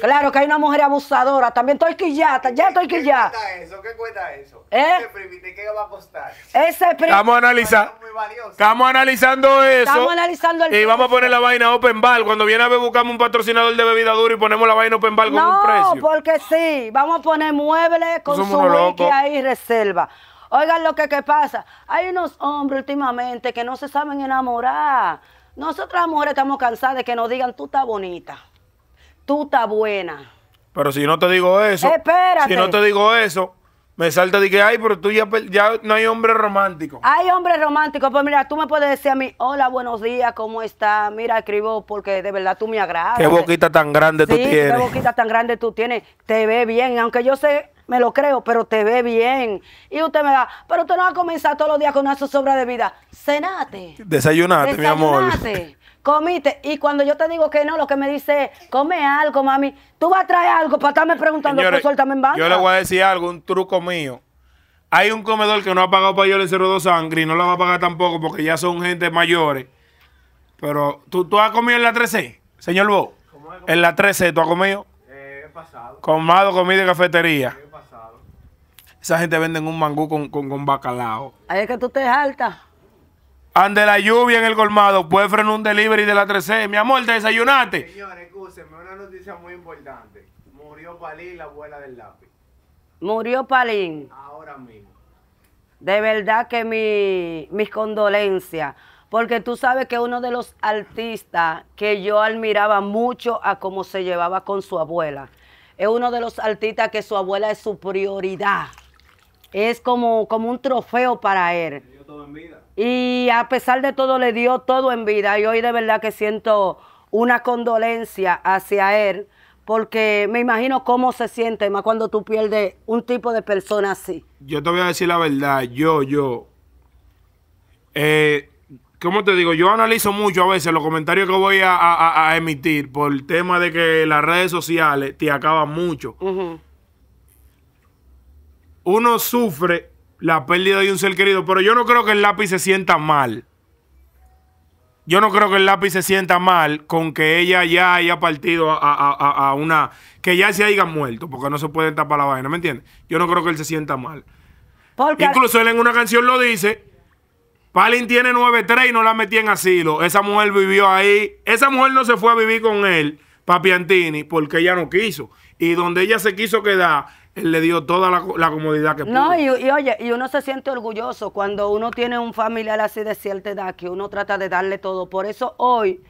Claro que hay una mujer abusadora, también estoy quillata, ya estoy quillata. ¿Qué cuesta eso? ¿Qué cuenta eso? ¿Eh? ¿Ese qué va a costar? Ese Estamos analizando. Estamos analizando eso. Estamos analizando el Y vamos a poner la vaina open bar. Cuando viene a ver, buscamos un patrocinador de bebida dura y ponemos la vaina open bar con un precio. No, porque sí. Vamos a poner muebles con su que ahí reserva. Oigan lo que, que pasa. Hay unos hombres últimamente que no se saben enamorar. Nosotras mujeres estamos cansadas de que nos digan, tú estás bonita tú estás buena. Pero si no te digo eso, Espérate. si no te digo eso, me salta de que, ay, pero tú ya, ya no hay hombre romántico. Hay hombre romántico, pues mira, tú me puedes decir a mí, hola, buenos días, ¿cómo está? Mira, escribo porque de verdad tú me agradas. Qué boquita tan grande tú tienes. Qué boquita tan grande tú tienes. Te ve bien, aunque yo sé, me lo creo, pero te ve bien. Y usted me da, pero tú no va a comenzar todos los días con una zozobra de vida. Cenate. Desayunate, mi amor comiste. Y cuando yo te digo que no, lo que me dice es, come algo, mami. Tú vas a traer algo para estarme preguntando, qué suéltame en Yo le voy a decir algo, un truco mío. Hay un comedor que no ha pagado para yo el cerro de sangre y no lo va a pagar tampoco porque ya son gente mayores. Pero, ¿tú, tú has comido en la 13? Señor Bo, en la 13 tú has comido. Eh, pasado. Comado, comida y cafetería. He pasado. Esa gente vende un mangú con, con, bacalao. Ahí es que tú te alta. Ande la lluvia en el colmado, puede frenar un delivery de la 13. Mi amor, te desayunaste. Señores, escúcheme, una noticia muy importante. Murió Palín, la abuela del lápiz. Murió Palín. Ahora mismo. De verdad que mi, mis condolencias. Porque tú sabes que uno de los artistas que yo admiraba mucho a cómo se llevaba con su abuela. Es uno de los artistas que su abuela es su prioridad. Es como, como un trofeo para él. Yo todo en vida. Y a pesar de todo, le dio todo en vida. Y hoy de verdad que siento una condolencia hacia él, porque me imagino cómo se siente más cuando tú pierdes un tipo de persona así. Yo te voy a decir la verdad, yo, yo. Eh, ¿Cómo te digo? Yo analizo mucho a veces los comentarios que voy a, emitir por el tema de que las redes sociales te acaban mucho. Uno sufre la pérdida de un ser querido, pero yo no creo que el lápiz se sienta mal. Yo no creo que el lápiz se sienta mal con que ella ya haya partido a, una... Que ya se haya muerto, porque no se puede tapar la vaina, ¿me entiendes? Yo no creo que él se sienta mal. Incluso él en una canción lo dice. Palin tiene 9-3 y no la metí en asilo. Esa mujer vivió ahí. Esa mujer no se fue a vivir con él, Papiantini, porque ella no quiso. Y donde ella se quiso quedar, él le dio toda la, comodidad que pudo. No, y, oye, y uno se siente orgulloso cuando uno tiene un familiar así de cierta edad, que uno trata de darle todo. Por eso hoy,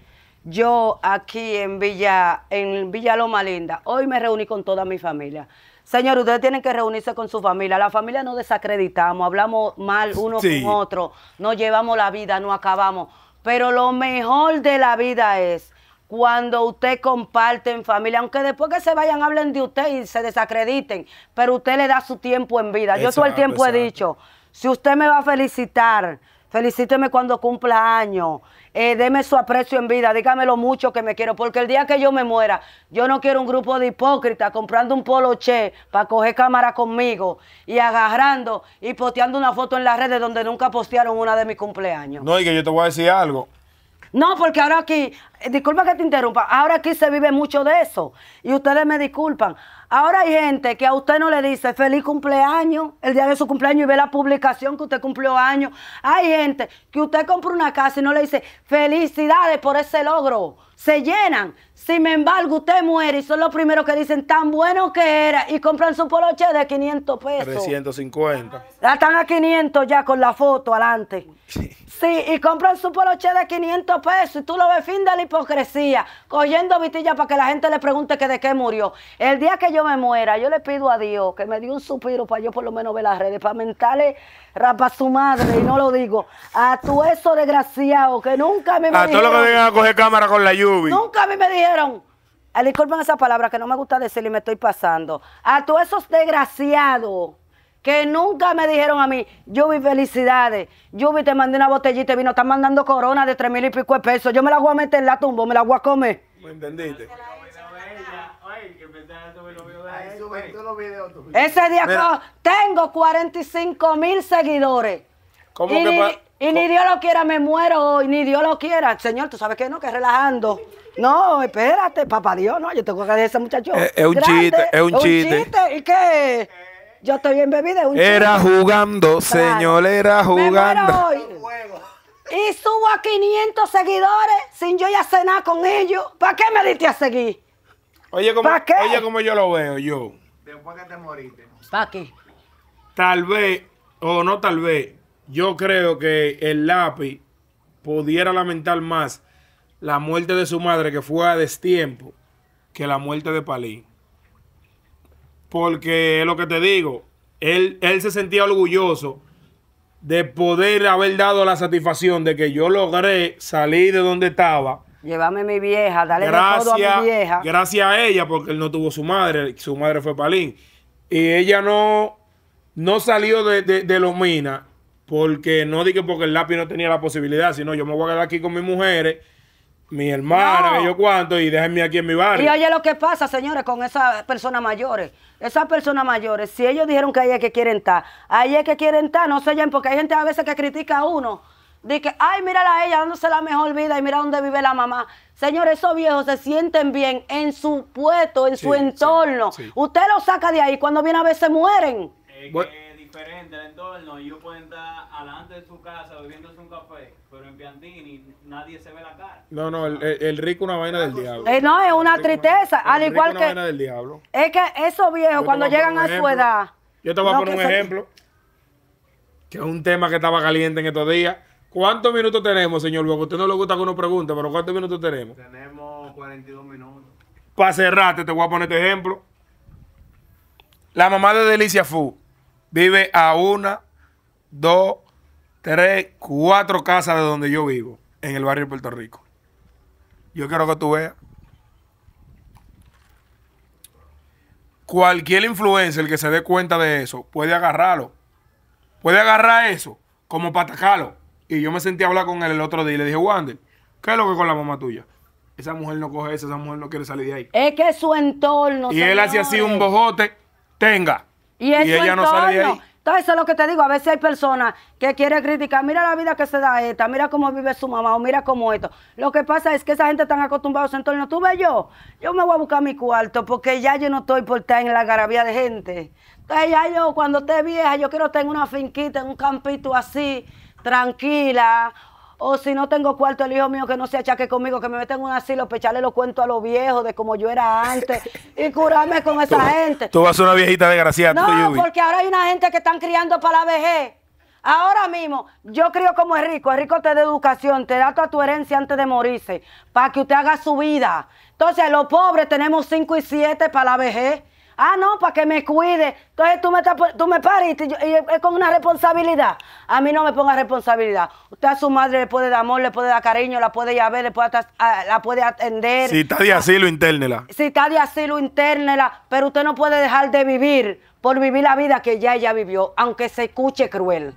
yo aquí en Villa, en Villa Loma Linda, hoy me reuní con toda mi familia. Señor, ustedes tienen que reunirse con su familia. La familia no desacreditamos, hablamos mal uno con otro, no llevamos la vida, no acabamos. Pero lo mejor de la vida es cuando usted comparte en familia, aunque después que se vayan hablen de usted y se desacrediten, pero usted le da su tiempo en vida. Yo todo el tiempo he dicho, si usted me va a felicitar, felicíteme cuando cumpla años, eh, deme su aprecio en vida, dígame lo mucho que me quiero, porque el día que yo me muera, yo no quiero un grupo de hipócritas comprando un polo che para coger cámara conmigo y agarrando y posteando una foto en las redes donde nunca postearon una de mis cumpleaños. No, y que yo te voy a decir algo, no, porque ahora aquí, eh, disculpa que te interrumpa, ahora aquí se vive mucho de eso. Y ustedes me disculpan. Ahora hay gente que a usted no le dice feliz cumpleaños, el día de su cumpleaños y ve la publicación que usted cumplió año. Hay gente que usted compra una casa y no le dice felicidades por ese logro. Se llenan. Sin embargo, usted muere y son los primeros que dicen tan bueno que era y compran su poloche de 500 pesos. 350. Ya están a 500 ya con la foto adelante. Sí. y y compran su peloche de 500 pesos y tú lo ves fin de la hipocresía, cogiendo vitilla para que la gente le pregunte que de qué murió. El día que yo me muera, yo le pido a Dios que me dé un suspiro para yo por lo menos ver las redes, para mentarle rapa su madre, y no lo digo, a tu eso desgraciado, que nunca me, dijeron... A lo que a coger cámara con la lluvia. Nunca a mí me dijeron... Eh, disculpen esa palabra que no me gusta decir y me estoy pasando. A tu esos desgraciados que nunca me dijeron a mí, yo vi felicidades, yo vi, te mandé una botellita y vino, están mandando corona de tres mil y pico de pesos, yo me la voy a meter en la tumba, me la voy a comer. ¿Me entendiste? Ese día tengo 45 mil seguidores. ¿Cómo y, que ni, y ni Dios lo quiera, me muero hoy, ni Dios lo quiera. Señor, tú sabes que no, que relajando. No, espérate, papá Dios, no, yo tengo que a ese muchacho. Eh, es, un chiste, es un, chiste. ¿Y qué? Eh, yo estoy en bebida. era jugando, señor, era jugando. Y subo a 500 seguidores sin yo ya cenar con ellos. ¿Para qué me diste a seguir? Oye, como, Oye, como yo lo veo, yo. Después que te moriste. ¿Para qué? Tal vez, o no tal vez, yo creo que el lápiz pudiera lamentar más la muerte de su madre, que fue a destiempo, que la muerte de Palín porque es lo que te digo, él, él se sentía orgulloso de poder haber dado la satisfacción de que yo logré salir de donde estaba. Llévame mi vieja, dale gracias, de todo a mi vieja. Gracias a ella, porque él no tuvo su madre, su madre fue Palín. Y ella no, no salió de, de los minas, porque no dije porque el lápiz no tenía la posibilidad, sino yo me voy a quedar aquí con mis mujeres mi hermana, que yo cuánto, y déjenme aquí en mi barrio. Y oye lo que pasa, señores, con esas personas mayores. Esas personas mayores, si ellos dijeron que ahí es que quieren estar, ahí es que quieren estar, no se oyen, porque hay gente a veces que critica a uno. Dice ay, mírala a ella dándose la mejor vida y mira dónde vive la mamá. Señores, esos viejos se sienten bien en su puesto, en su entorno. Usted los saca de ahí, cuando viene a veces mueren diferente el entorno y yo pueden estar adelante de su casa bebiéndose un café, pero en Piantini nadie se ve la cara. No, no, el, rico rico una vaina del diablo. Eh, no, es una tristeza, al igual una que... Vaina del diablo. Es que esos viejos cuando llegan a su edad... Yo te voy a poner un ejemplo, que es un tema que estaba caliente en estos días. ¿Cuántos minutos tenemos, señor? Porque a usted no le gusta que uno pregunte, pero ¿cuántos minutos tenemos? Tenemos 42 minutos. Para cerrarte, te voy a poner este ejemplo. La mamá de Delicia Fu vive a una, dos, tres, cuatro casas de donde yo vivo, en el barrio de Puerto Rico. Yo quiero que tú veas. Cualquier influencer que se dé cuenta de eso puede agarrarlo. Puede agarrar eso como para atacarlo. Y yo me sentí a hablar con él el otro día y le dije, Wander, ¿qué es lo que con la mamá tuya? Esa mujer no coge eso, esa mujer no quiere salir de ahí. Es que su entorno. Y él hace así un bojote, tenga. Y, ella no sale Entonces, eso es lo que te digo. A veces hay personas que quieren criticar. Mira la vida que se da esta, mira cómo vive su mamá o mira cómo esto. Lo que pasa es que esa gente está acostumbrada a su entorno. Tú ves yo, yo me voy a buscar mi cuarto porque ya yo no estoy por estar en la garabía de gente. Entonces, ya yo, cuando esté vieja, yo quiero tener una finquita, en un campito así, tranquila o si no tengo cuarto, el hijo mío que no se achaque conmigo, que me meten en un asilo, pecharle los cuentos a los viejos de como yo era antes y curarme con esa gente. Tú vas a ser una viejita desgraciada. No, porque ahora hay una gente que están criando para la vejez. Ahora mismo, yo creo como es rico. es rico te da educación, te da toda tu herencia antes de morirse, para que usted haga su vida. Entonces, los pobres tenemos cinco y siete para la vejez. Ah, no, para que me cuide. Entonces tú me, tú me pariste y, es con una responsabilidad. A mí no me ponga responsabilidad. Usted a su madre le puede dar amor, le puede dar cariño, la puede llevar, le puede la puede atender. Si está de asilo, internela. Si está de asilo, internela. Pero usted no puede dejar de vivir por vivir la vida que ya ella vivió, aunque se escuche cruel.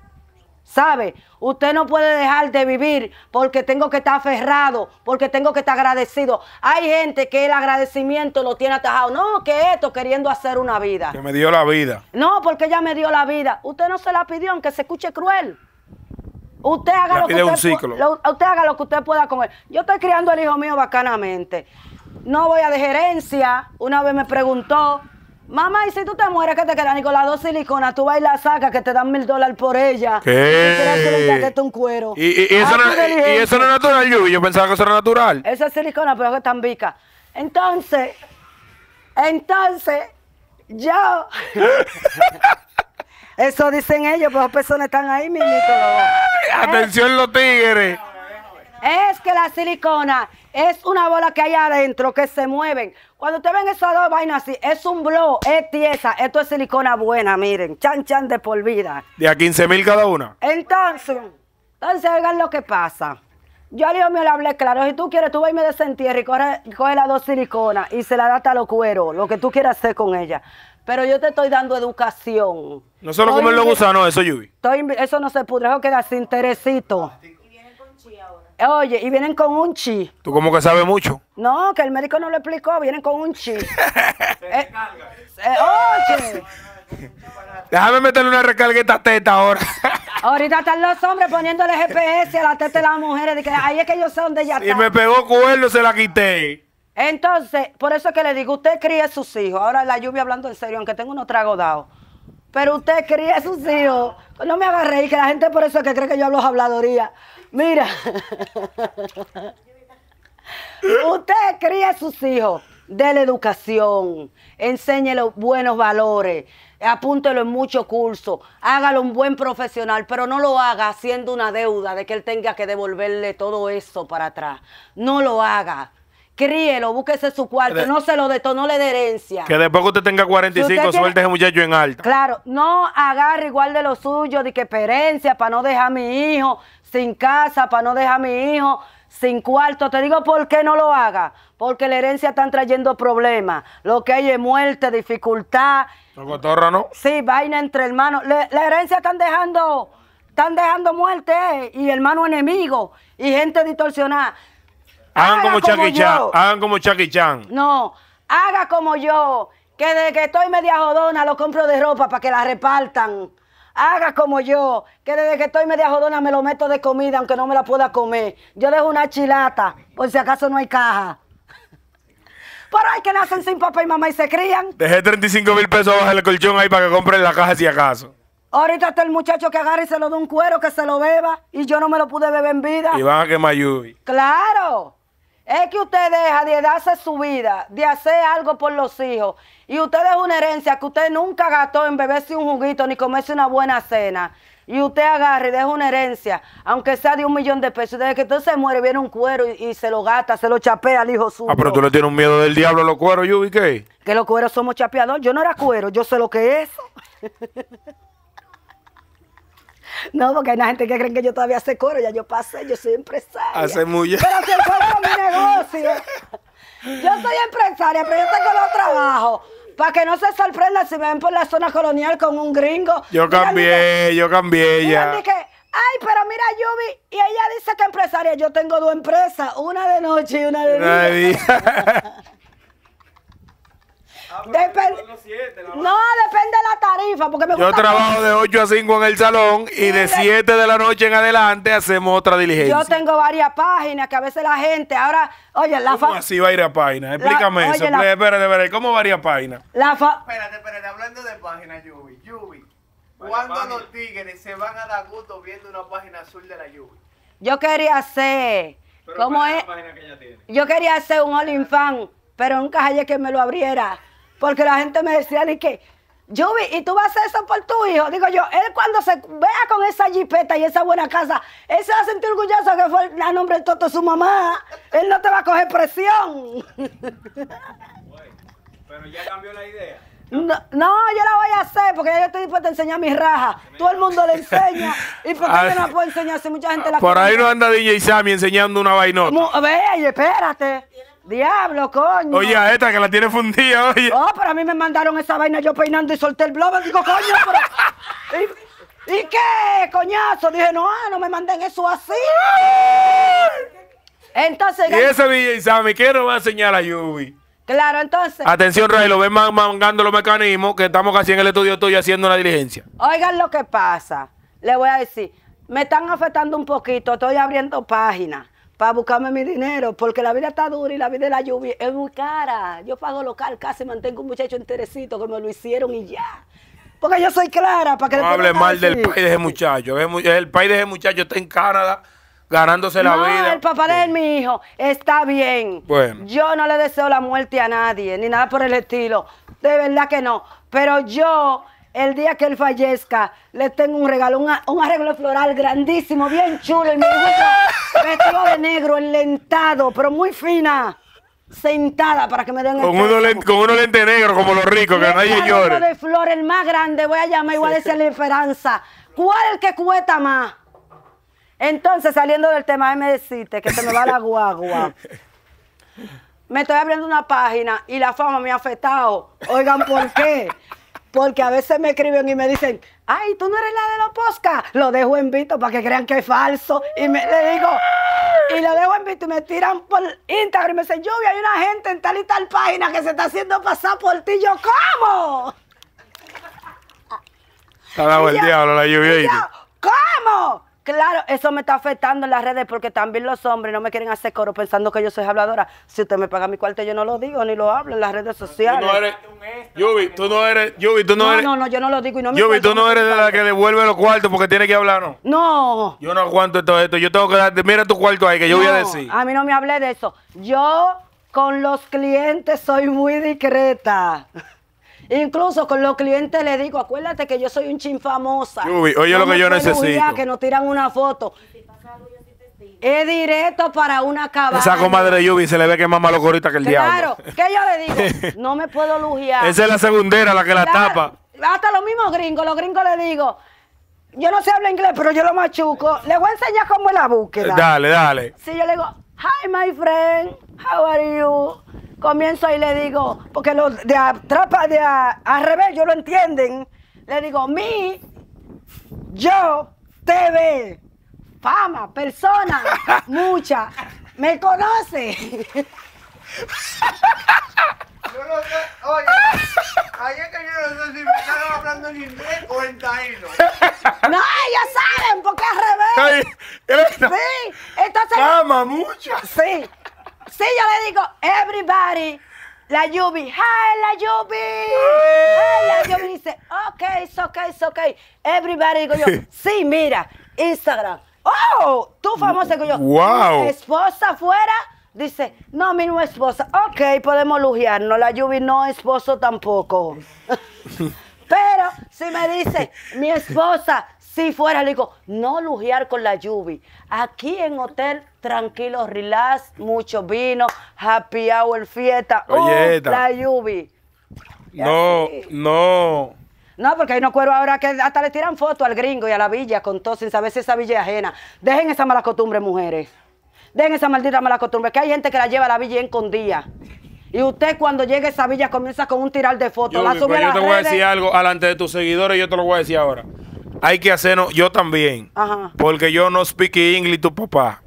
¿Sabe? Usted no puede dejar de vivir porque tengo que estar aferrado, porque tengo que estar agradecido. Hay gente que el agradecimiento lo tiene atajado. No, que esto queriendo hacer una vida. Que me dio la vida. No, porque ella me dio la vida. Usted no se la pidió, aunque se escuche cruel. Usted haga, lo que usted, usted haga lo que usted pueda con él. Yo estoy criando al hijo mío bacanamente. No voy a de gerencia. Una vez me preguntó Mamá, y si tú te mueres, que te quedan con las dos siliconas, tú vas y la sacas, que te dan mil dólares por ella. ¿Qué? Y, que un cuero. ¿Y, y, y eso ah, no, y eso no es natural, yo, yo pensaba que eso era natural. Esa es silicona, pero que están bica. Entonces, entonces, yo. eso dicen ellos, pero pues las personas están ahí, mi Atención, los tigres. Es que la silicona es una bola que hay adentro que se mueven. Cuando te ven esas dos vainas así, es un blow, es tiesa, esto es silicona buena, miren, chan chan de por vida. De a 15 mil cada una. Entonces, entonces hagan lo que pasa. Yo a Dios mío le hablé claro, si tú quieres, tú vas y me desentierras y coge, las dos siliconas y se la das a los cueros, lo que tú quieras hacer con ella. Pero yo te estoy dando educación. No solo comer los gusanos, eso, Yubi. eso no se pudre, eso queda sin terecito. Oye, y vienen con un chi. ¿Tú como que sabes mucho? No, que el médico no lo explicó, vienen con un chi. Eh, eh, oye. Déjame meterle una recargueta a teta ahora. Ahorita están los hombres poniéndole GPS a la teta de las mujeres. De que ahí es que yo sé de ella está. Y me pegó cuerno, se la quité. Entonces, por eso es que le digo, usted críe sus hijos. Ahora la lluvia hablando en serio, aunque tengo unos tragos dados. Pero usted cría a sus hijos. No me haga reír, que la gente por eso es que cree que yo hablo habladoría. Mira. usted cría a sus hijos. Dele educación. Enséñele buenos valores. Apúntelo en muchos cursos. Hágalo un buen profesional, pero no lo haga haciendo una deuda de que él tenga que devolverle todo eso para atrás. No lo haga críelo, búsquese su cuarto, no se lo detonó le de herencia. Que después que usted tenga 45, suerte ese muchacho en alta. Claro, no agarre igual de lo suyo, de que herencia para no dejar a mi hijo sin casa, para no dejar a mi hijo sin cuarto. Te digo por qué no lo haga. Porque la herencia están trayendo problemas. Lo que hay es muerte, dificultad. ¿no? Sí, vaina entre hermanos. la herencia están dejando, están dejando muerte eh, y hermano enemigo y gente distorsionada. Hagan como Chucky Chan. Hagan como Chucky Chan. No, haga como yo, que desde que estoy media jodona lo compro de ropa para que la repartan. Haga como yo, que desde que estoy media jodona me lo meto de comida aunque no me la pueda comer. Yo dejo una chilata, por si acaso no hay caja. Pero hay que nacen sin papá y mamá y se crían. Dejé 35 mil pesos abajo el colchón ahí para que compren la caja si acaso. Ahorita está el muchacho que agarre y se lo da un cuero, que se lo beba. Y yo no me lo pude beber en vida. Y van a quemar lluvia. Claro. Es que usted deja de darse su vida, de hacer algo por los hijos. Y usted deja una herencia que usted nunca gastó en beberse un juguito ni comerse una buena cena. Y usted agarre y deja una herencia, aunque sea de un millón de pesos. Desde que entonces se muere, viene un cuero y, se lo gasta, se lo chapea al hijo ah, suyo. Ah, pero tú le tienes un miedo del diablo a los cueros, ¿y qué? Que los cueros somos chapeadores. Yo no era cuero, yo sé lo que es No, porque hay una gente que cree que yo todavía sé coro, ya yo pasé, yo soy empresaria. Hace muy Pero si el mi negocio. Yo soy empresaria, pero yo tengo los trabajos. Para que no se sorprenda si me ven por la zona colonial con un gringo. Yo cambié, yo cambié ya. Dije, ay, pero mira, Yubi, y ella dice que empresaria. Yo tengo dos empresas, una de noche y una de día. Ah, no, depende de la tarifa, porque me Yo trabajo de 8 a 5 en el salón y de 7 de la noche en adelante hacemos otra diligencia. Yo tengo varias páginas que a veces la gente, ahora, oye, la fa... así va a ir a páginas? Explícame eso. Espérate, espérate, ¿cómo varias páginas? La fa... Espérate, espérate, hablando de páginas, Yubi, Yubi, ¿cuándo los tigres se van a dar gusto viendo una página azul de la Yubi? Yo quería hacer... ¿Cómo es? Yo quería hacer un all fan pero nunca hallé que me lo abriera. Porque la gente me decía, ¿y qué? Yubi, ¿y tú vas a hacer eso por tu hijo? Digo yo, él cuando se vea con esa jipeta y esa buena casa, él se va a sentir orgulloso que fue el nombre del Toto su mamá. Él no te va a coger presión. pero ya cambió la idea. No, yo la voy a hacer porque ya yo estoy dispuesta a enseñar mis rajas. Todo el mundo le enseña. ¿Y por qué no la puedo enseñar si mucha gente la Por ahí no anda DJ Sammy enseñando una vainota. Ve, espérate. Diablo, coño. Oye, esta que la tiene fundida, oye. Oh, pero a mí me mandaron esa vaina yo peinando y solté el blog! Digo, coño, pero. ¿Y, qué, coñazo? Dije, no, ah, no me manden eso así. Entonces. Y ese DJ Sammy, ¿qué nos va a enseñar a Yubi? Claro, entonces. Atención, Ray, lo ven mangando los mecanismos que estamos casi en el estudio tuyo haciendo la diligencia. Oigan lo que pasa. Le voy a decir. Me están afectando un poquito. Estoy abriendo páginas para buscarme mi dinero, porque la vida está dura y la vida de la lluvia es muy cara. Yo pago local, casi mantengo un muchacho enterecito como lo hicieron y ya. Porque yo soy clara, para que... No hable mal del país de ese muchacho. El país de ese muchacho está en Canadá ganándose la vida no, el papá de mi hijo está bien. Bueno. Yo no le deseo la muerte a nadie, ni nada por el estilo. De verdad que no. Pero yo el día que él fallezca, le tengo un regalo, un, arreglo floral grandísimo, bien chulo. Y Vestido de negro, enlentado, pero muy fina. Sentada para que me den el con, uno con uno lente negro como los ricos, que nadie llore. de flor, el más grande, voy a llamar igual a decirle esperanza. ¿Cuál es el que cuesta más? Entonces, saliendo del tema, me deciste que se me va la guagua. Me estoy abriendo una página y la fama me ha afectado. Oigan, ¿por qué? Porque a veces me escriben y me dicen, ay, tú no eres la de los posca. Lo dejo en visto para que crean que es falso. Y me le digo, y lo dejo en visto y me tiran por Instagram y me dicen, lluvia, hay una gente en tal y tal página que se está haciendo pasar por ti. Yo, ¿cómo? Está dado el diablo la lluvia. ¿Cómo? Claro, eso me está afectando en las redes porque también los hombres no me quieren hacer coro pensando que yo soy habladora. Si usted me paga mi cuarto, yo no lo digo ni lo hablo en las redes sociales. no eres, Yubi, tú no eres, Yubi, tú no, eres. No, no, yo no lo digo y no me Yubi, tú no eres de la que devuelve los cuartos porque tiene que hablar. No. Yo no aguanto esto. Yo tengo que darte, mira tu cuarto ahí que yo voy a decir. A mí no me hablé de eso. Yo con los clientes soy muy discreta. Incluso con los clientes le digo, acuérdate que yo soy un chin famosa. Yubi, oye lo que yo necesito. Que nos tiran una foto. Es directo para una cabaña. Esa comadre Yubi se le ve que es más malocorita que el diablo. Claro, ¿qué yo le digo, no me puedo lujear. Esa es la segundera la que la tapa. Hasta los mismos gringos, los gringos le digo, yo no sé hablar inglés, pero yo lo machuco. Le voy a enseñar cómo es la búsqueda. Dale, dale. Si yo le digo, hi my friend, how are you? comienzo y le digo, porque los de atrapa de a, al revés, yo lo entienden. Le digo, mi, yo, TV, fama, persona, mucha, me conoce. Yo no sé, oye, ahí es que yo no sé si me están hablando en inglés o en taíno. No, ya saben, porque al revés. Sí, entonces. Fama, mucha. Sí, si yo le digo everybody, la Yubi, hi, la Yubi, hi, la Yubi dice, ok, it's ok, it's ok, everybody, digo yo, sí, mira, Instagram, oh, tú famosa, digo yo, wow. esposa fuera, dice, no, mi no esposa, ok, podemos no, la Yubi no esposo tampoco, pero si me dice, mi esposa, si fuera, le digo, no lujear con la lluvia. Aquí en hotel, tranquilo, relax, mucho vino, happy hour, fiesta. Oh, la lluvia. No, no. No, porque hay no cueros ahora que hasta le tiran fotos al gringo y a la villa con todo sin saber si esa villa es ajena. Dejen esa mala costumbre, mujeres. Dejen esa maldita mala costumbre, que hay gente que la lleva a la villa en condía. Y usted cuando llegue a esa villa comienza con un tirar de fotos. Yo, la sube te voy a decir algo, alante de tus seguidores, yo te lo voy a decir ahora hay que hacernos, yo también, porque yo no speak English, tu papá.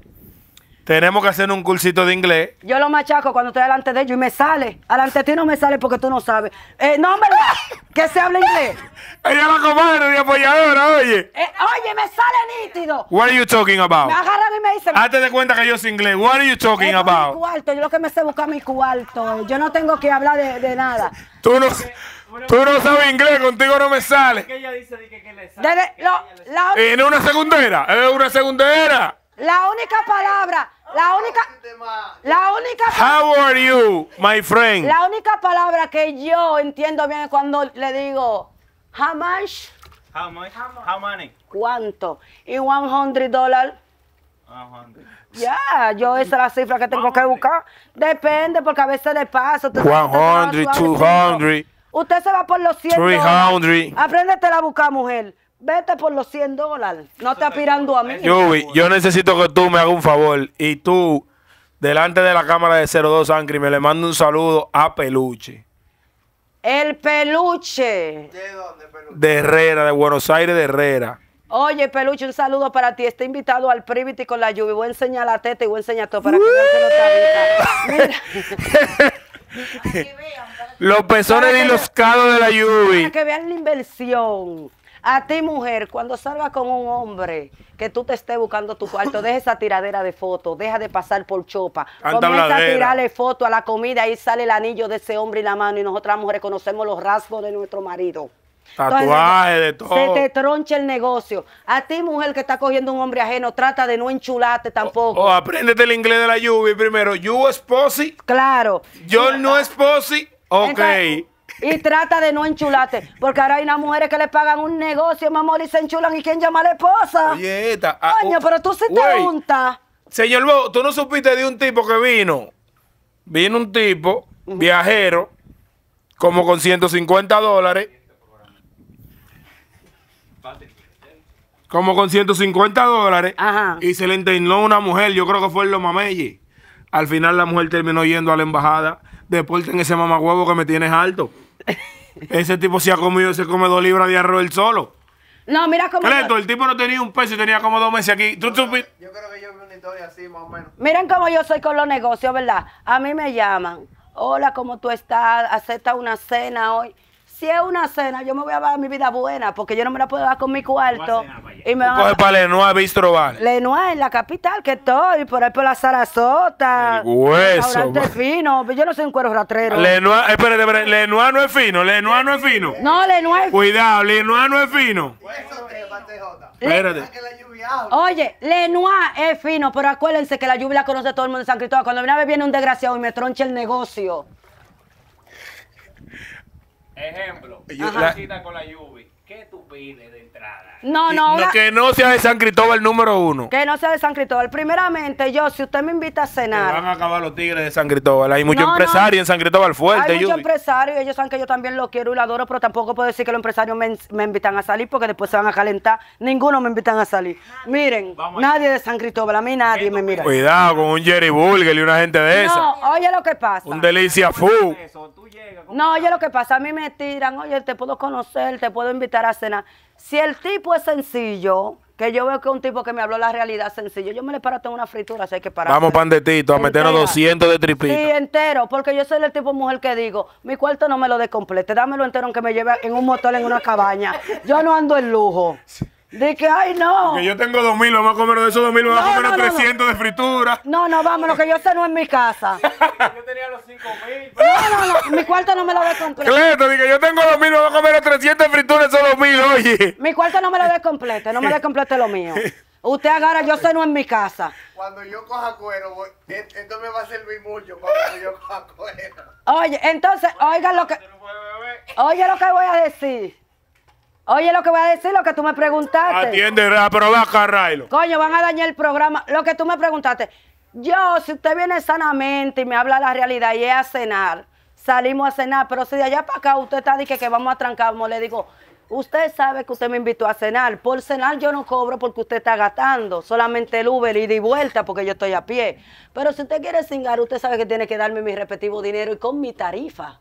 Tenemos que hacer un cursito de inglés. Yo lo machaco cuando estoy delante de ellos y me sale. Alante de ti no me sale porque tú no sabes. Eh, no, hombre, que se habla inglés. Ella la comadre y apoyadora, oye. Eh, oye, me sale nítido. What are you talking about? Me agarran y me dicen. Hazte de cuenta que yo soy inglés. What are you talking eh, about? Mi cuarto, yo lo que me sé buscar mi cuarto. Yo no tengo que hablar de, nada. Tú no. Tú no sabes inglés, contigo no me sale. ella dice le sale. En una segundera? es una segundera? La única palabra, la única, la única. How are you, my friend? La única palabra que yo entiendo bien es cuando le digo, how much? How much? How many? ¿Cuánto? Y 100 dólares. Ya, yo esa es la cifra que tengo que buscar. Depende, porque a veces de paso. 100, 200. Usted se va por los 100 dólares. Apréndete la buscar, mujer. Vete por los 100 dólares. No te aspirando a mí. Yubi, yo necesito que tú me hagas un favor. Y tú, delante de la cámara de 02 Angry, me le mando un saludo a Peluche. El peluche. ¿De dónde, peluche? De Herrera, de Buenos Aires, de Herrera. Oye, peluche, un saludo para ti. Está invitado al Privity con la lluvia. Voy a enseñar la teta y voy a enseñar todo para que que no está Mira. vean. Los pezones calos de la lluvia. Para que vean la inversión. A ti, mujer, cuando salgas con un hombre que tú te estés buscando tu cuarto, deja esa tiradera de fotos, deja de pasar por chopa. Comienza a tirarle fotos a la comida y sale el anillo de ese hombre y la mano y nosotras mujeres conocemos los rasgos de nuestro marido. Tatuaje de todo. Se te troncha el negocio. A ti, mujer que está cogiendo un hombre ajeno, trata de no enchularte tampoco. O, apréndete el inglés de la lluvia primero. You posi. Claro. Yo no es posi. Ok. y trata de no enchularte, porque ahora hay unas mujeres que le pagan un negocio, mamá, y se enchulan y quién llama a la esposa. Oye, ah, Coño, oh, pero tú se te juntas. Señor Bo, tú no supiste de un tipo que vino. Vino un tipo, viajero, como con 150 dólares. Como con 150 dólares. Y se le internó una mujer, yo creo que fue el los Al final la mujer terminó yendo a la embajada deporten ese huevo que me tienes alto. Ese tipo se ha comido, se come dos libras de arroz él solo. No, mira cómo. el tipo no tenía un peso tenía como dos meses aquí. yo, creo que yo me una así, más o menos. Miren cómo yo soy con los negocios, ¿verdad? A mí me llaman. Hola, ¿cómo tú estás? ¿Acepta una cena hoy? si es una cena, yo me voy a dar mi vida buena porque yo no me la puedo dar con mi cuarto. Y me Coge para Lenoir Bistro Bar. Lenoir, en la capital que estoy, por ahí por la Sarasota. El hueso. El fino. Yo no soy un cuero ratrero. Lenoir, espérate, espérate. Lenoir no es fino. Lenoir no es fino. No, Lenoir. Cuidado, Lenoir no es fino. Espérate. Oye, Lenoir es fino, pero acuérdense que la lluvia la conoce todo el mundo en San Cristóbal. Cuando una vez viene un desgraciado y me troncha el negocio. Ejemplo, la una cita con la lluvia. ¿Qué tú pides de entrada? No, no, no, Que no sea de San Cristóbal número uno. Que no sea de San Cristóbal. Primeramente, yo, si usted me invita a cenar. se van a acabar los tigres de San Cristóbal. Hay muchos empresarios en San Cristóbal fuerte. Hay muchos empresarios. Ellos saben que yo también lo quiero y lo adoro, pero tampoco puedo decir que los empresarios me, invitan a salir porque después se van a calentar. Ninguno me invitan a salir. Miren, nadie de San Cristóbal. A mí nadie me mira. Cuidado con un Jerry Burger y una gente de eso. No, oye lo que pasa. Un delicia Fu No, oye lo que pasa. A mí me tiran. Oye, te puedo conocer, te puedo invitar a cenar. Si el tipo es sencillo, que yo veo que un tipo que me habló la realidad sencillo, yo me le paro tengo una fritura, sé que para. Vamos, pandetito, a meternos 200 de tripito. Sí, entero, porque yo soy el tipo mujer que digo, mi cuarto no me lo descomplete, dámelo entero aunque me lleve en un motor en una cabaña. Yo no ando en lujo. Dije, que, ay, no. Que yo tengo dos mil, vamos a comer de esos dos mil, vamos a comer 300 de fritura. No, no, vámonos, que yo sé no es mi casa. yo tenía los cinco mil. No, no, no, mi cuarto no me lo descomplete. completo. dije, yo tengo dos mil, vamos a comer 300 de fritura, esos dos mil, oye. Mi cuarto no me lo des completo, no me des completo lo mío. Usted agarra, yo sé no es mi casa. Cuando yo coja cuero, voy, esto me va a servir mucho cuando yo coja cuero. Oye, entonces, oiga lo que... Oye lo que voy a decir. Oye, lo que voy a decir, lo que tú me preguntaste. Atiende, pero va a Coño, van a dañar el programa. Lo que tú me preguntaste. Yo, si usted viene sanamente y me habla la realidad y es a cenar, salimos a cenar, pero si de allá para acá usted está diciendo que, vamos a trancar, le digo, usted sabe que usted me invitó a cenar. Por cenar yo no cobro porque usted está gastando, solamente el Uber y y vuelta porque yo estoy a pie. Pero si usted quiere cingar, usted sabe que tiene que darme mi respectivo dinero y con mi tarifa.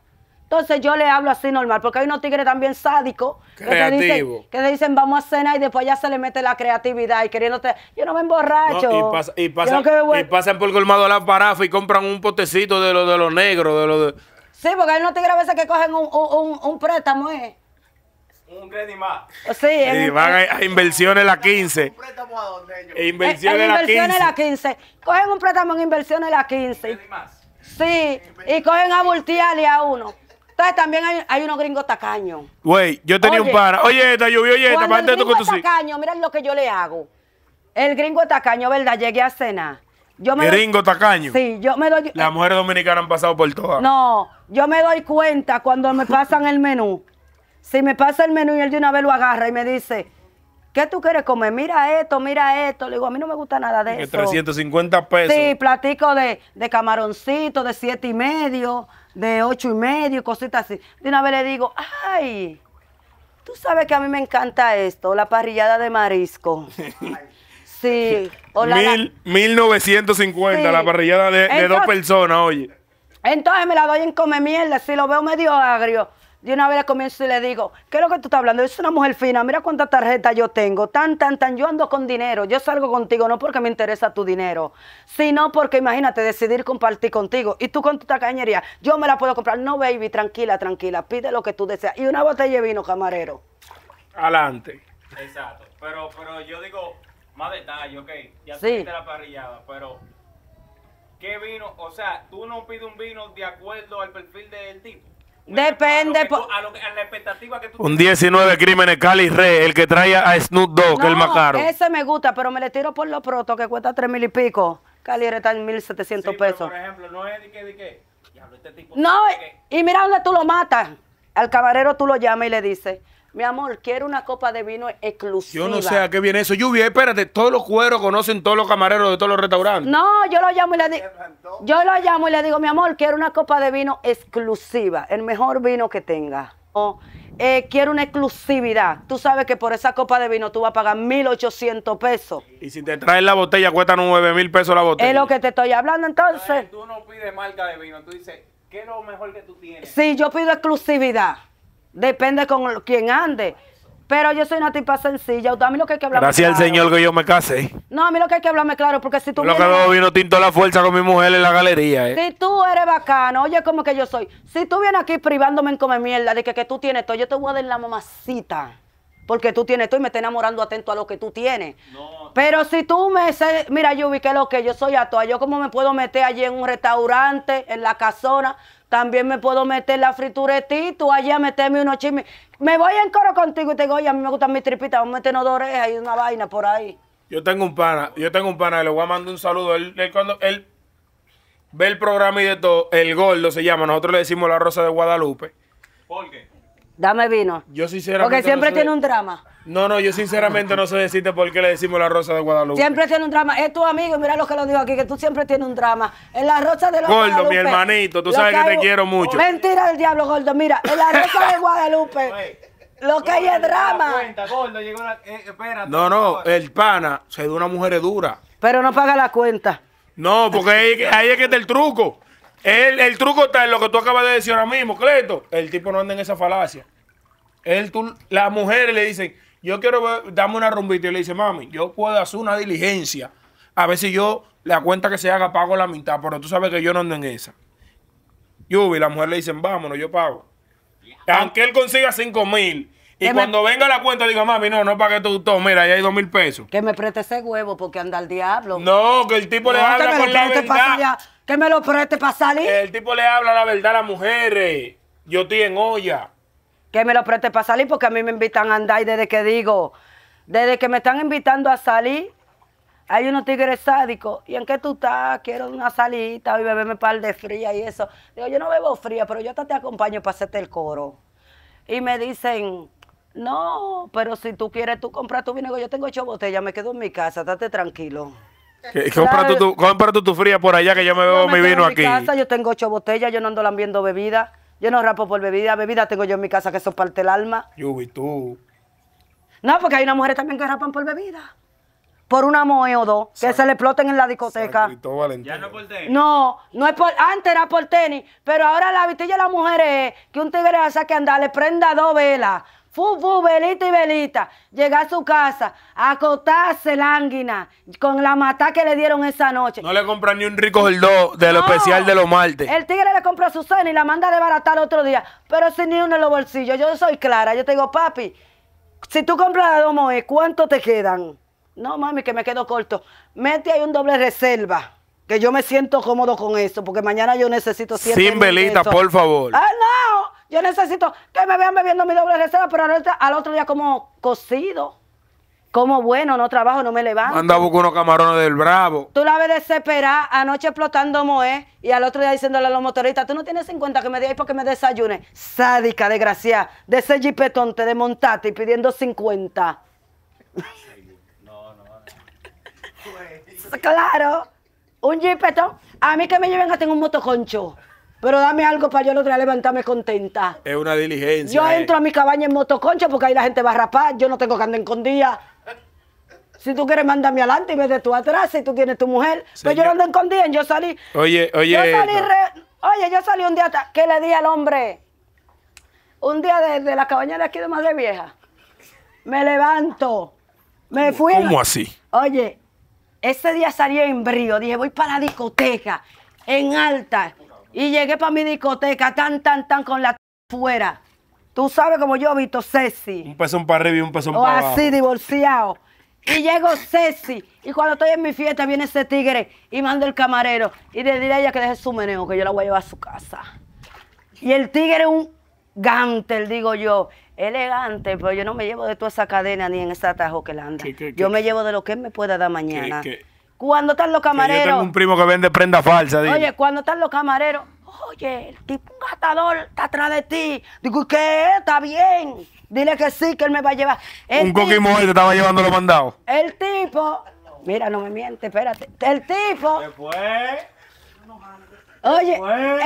Entonces yo le hablo así normal, porque hay unos tigres también sádicos que le dicen, dicen vamos a cenar y después ya se le mete la creatividad y queriéndote, yo no me emborracho. y, pasan, por colmado la parafa y compran un potecito de los de los negros, de los Sí, porque hay unos tigres a veces que cogen un, préstamo, ¿eh? Un crédito más. Sí, y van a, inversiones la 15. Un préstamo a donde ellos. E eh, inversiones, 15. Cogen un préstamo en inversiones la 15. Sí, y cogen a voltearle a uno. Entonces también hay, unos gringos tacaños. Güey, yo tenía un para. Oye, esta llovió, oye, esta, parte de tu tacaño, mira lo que yo le hago. El gringo tacaño, ¿verdad? Llegué a cenar. Yo gringo tacaño. Sí, yo me doy. Las eh, mujeres dominicanas han pasado por todas. No, yo me doy cuenta cuando me pasan el menú. Si me pasa el menú y él de una vez lo agarra y me dice, ¿qué tú quieres comer? Mira esto, mira esto. Le digo, a mí no me gusta nada de eso. 350 pesos. Sí, platico de, de camaroncito, de siete y medio, de ocho y medio, cositas así. De una vez le digo, ay, tú sabes que a mí me encanta esto, la parrillada de marisco. Sí. Mil, 1950, la parrillada de, de, dos personas, oye. Entonces me la doy en come mierda, si lo veo medio agrio de una vez comienzo y le digo, ¿qué es lo que tú estás hablando? Es una mujer fina, mira cuántas tarjetas yo tengo, tan, tan, tan, yo ando con dinero, yo salgo contigo no porque me interesa tu dinero, sino porque imagínate decidir compartir contigo y tú con tu tacañería, yo me la puedo comprar, no baby, tranquila, tranquila, pide lo que tú deseas y una botella de vino, camarero. Adelante. Exacto, pero, pero yo digo más detalle, ok, ya sí. te la parrillada, pero... ¿Qué vino? O sea, tú no pides un vino de acuerdo al perfil del tipo. Depende. Un 19 crímenes, Cali Re, el que trae a Snoop Dogg, el más caro. Ese me gusta, pero me le tiro por lo proto que cuesta 3 mil y pico. Cali Re está en 1.700 pesos. Por ejemplo, no es de qué, de qué. Este no, y mira dónde tú lo matas. Al cabarero tú lo llamas y le dices, mi amor, quiero una copa de vino exclusiva. Yo no sé a qué viene eso. Lluvia, espérate, todos los cueros conocen todos los camareros de todos los restaurantes. No, yo lo llamo y le digo, yo lo llamo y le digo, mi amor, quiero una copa de vino exclusiva, el mejor vino que tenga. Eh, quiero una exclusividad. Tú sabes que por esa copa de vino tú vas a pagar 1.800 pesos. Y si te traes la botella, cuesta 9.000 pesos la botella. Es lo que te estoy hablando entonces. tú no pides marca de vino, tú dices, ¿qué es lo mejor que tú tienes? Sí, yo pido exclusividad. Depende con quién ande. Pero yo soy una tipa sencilla. A mí lo que hay que hablar. Gracias al Señor que yo me case. No, a mí lo que hay que hablarme claro, porque si tú. Lo que veo vino tinto la fuerza con mi mujer en la galería. Eh. Si tú eres bacano, oye, como que yo soy. Si tú vienes aquí privándome en comer mierda, de que, que tú tienes todo, yo te voy a dar la mamacita. Porque tú tienes todo y me estoy enamorando atento a lo que tú tienes. No. Pero si tú me. Mira, yo vi que lo que yo soy a toa. Yo, como me puedo meter allí en un restaurante, en la casona también me puedo meter la frituretito, allá meterme unos chismes. Me voy en coro contigo y te digo, oye, a mí me gustan mis tripitas, vamos a meternos dos orejas y una vaina por ahí. Yo tengo un pana, yo tengo un pana, le voy a mandar un saludo. Él, cuando él ve el programa y de todo, el gordo se llama, nosotros le decimos la rosa de Guadalupe. ¿Por qué? Dame vino. Yo sinceramente. Porque siempre tiene un drama. No, no, yo sinceramente no sé decirte por qué le decimos la rosa de Guadalupe. Siempre tiene un drama. Es tu amigo, mira lo que lo digo aquí, que tú siempre tienes un drama. En la rosa de Guadalupe... Gordo, mi hermanito, tú sabes que, te quiero mucho. Mentira del diablo, Gordo. Mira, en la rosa de Guadalupe. Lo que hay es drama. Eh, no, no, el pana se de una mujer dura. Pero no paga la cuenta. No, porque ahí, es que está el truco. El, truco está en lo que tú acabas de decir ahora mismo, Cleto. El tipo no anda en esa falacia. Él, las mujeres le dicen, yo quiero ver, dame una rumbita y le dice, mami, yo puedo hacer una diligencia. A ver si yo la cuenta que se haga pago la mitad, pero tú sabes que yo no ando en esa. Y la mujer le dicen, vámonos, yo pago. Ah. Aunque él consiga 5 mil. Y cuando venga la cuenta, diga, mami, no, no pagué tú, todo. Mira, ahí hay dos mil pesos. Que me preste ese huevo porque anda el diablo. No, que el tipo le habla con la verdad. Que me lo preste para salir. El tipo le habla la verdad a las mujeres. Yo estoy en olla que me lo preste para salir, porque a mí me invitan a andar y desde que digo, desde que me están invitando a salir, hay unos tigres sádicos. ¿Y en qué tú estás? Quiero una salita y beberme un par de fría y eso. Digo, yo no bebo fría, pero yo hasta te acompaño para hacerte el coro. Y me dicen, no, pero si tú quieres, tú compras tu vino. Yo tengo ocho botellas, me quedo en mi casa, estate tranquilo. Compra tú, tu, tu, fría por allá que yo me bebo mi vino aquí. yo tengo ocho botellas, yo no ando lambiendo bebida. Yo no rapo por bebida. Bebida tengo yo en mi casa que eso parte el alma. Yo y tú. No, porque hay una mujer también que rapan por bebida. Por una moe o dos, que se le exploten en la discoteca. Ya no por tenis. No, no es por. Antes era por tenis, pero ahora la vitilla de las mujeres es que un tigre hace que andar, le prenda dos velas Fufu, velita y velita. Llegar a su casa, acotarse lánguina con la mata que le dieron esa noche. No le compran ni un rico jordó de lo especial de los martes. El tigre le compra a Susana y la manda a desbaratar otro día, pero sin ni uno en los bolsillos. Yo soy clara, yo te digo, papi, si tú compras dos moes, eh, ¿cuánto te quedan? No, mami, que me quedo corto. Mete ahí un doble reserva que yo me siento cómodo con eso, porque mañana yo necesito siempre. Sin velita, por favor. ¡Ah, no! Yo necesito que me vean bebiendo mi doble reserva, pero al otro, día como cocido. Como bueno, no trabajo, no me levanto. Anda a buscar unos camarones del Bravo. Tú la ves desesperada, anoche explotando Moé y al otro día diciéndole a los motoristas, tú no tienes 50 que me digas porque me desayune. Sádica, desgraciada, de ese jipetón te desmontaste y pidiendo 50. No, no, claro, un jipetón. A mí que me lleven hasta en un motoconcho. Pero dame algo para yo el otro día levantarme contenta. Es una diligencia. Yo eh. entro a mi cabaña en motoconcha porque ahí la gente va a rapar. Yo no tengo que andar día. Si tú quieres, mándame adelante y de tú atrás. Si tú tienes tu mujer. Pero pues yo no ando en día. Yo salí. Oye, oye. Yo salí oye, yo salí un día. ¿Qué le di al hombre? Un día desde de la cabaña de aquí de Madre Vieja. Me levanto. Me fui. ¿Cómo así? Oye, ese día salí en brío. Dije, voy para la discoteca. En alta. Y llegué para mi discoteca, tan, tan, tan, con la fuera. Tú sabes como yo, visto Ceci. Un pezón para arriba y un pezón para abajo. así, divorciado. Y llego Ceci. Y cuando estoy en mi fiesta, viene ese tigre y manda el camarero. Y le diré a ella que deje su meneo, que yo la voy a llevar a su casa. Y el tigre es un gantel, digo yo. Elegante, pero yo no me llevo de toda esa cadena ni en ese atajo que la anda. Yo me llevo de lo que él me pueda dar mañana. Cuando están los camareros. yo tengo un primo que vende prenda falsa. Oye, cuando están los camareros. Oye, el tipo un gastador está atrás de ti. Digo, ¿qué? Está bien. Dile que sí, que él me va a llevar. un coquimo te estaba llevando los mandados. El tipo. Mira, no me miente, espérate. El tipo. Después. Oye,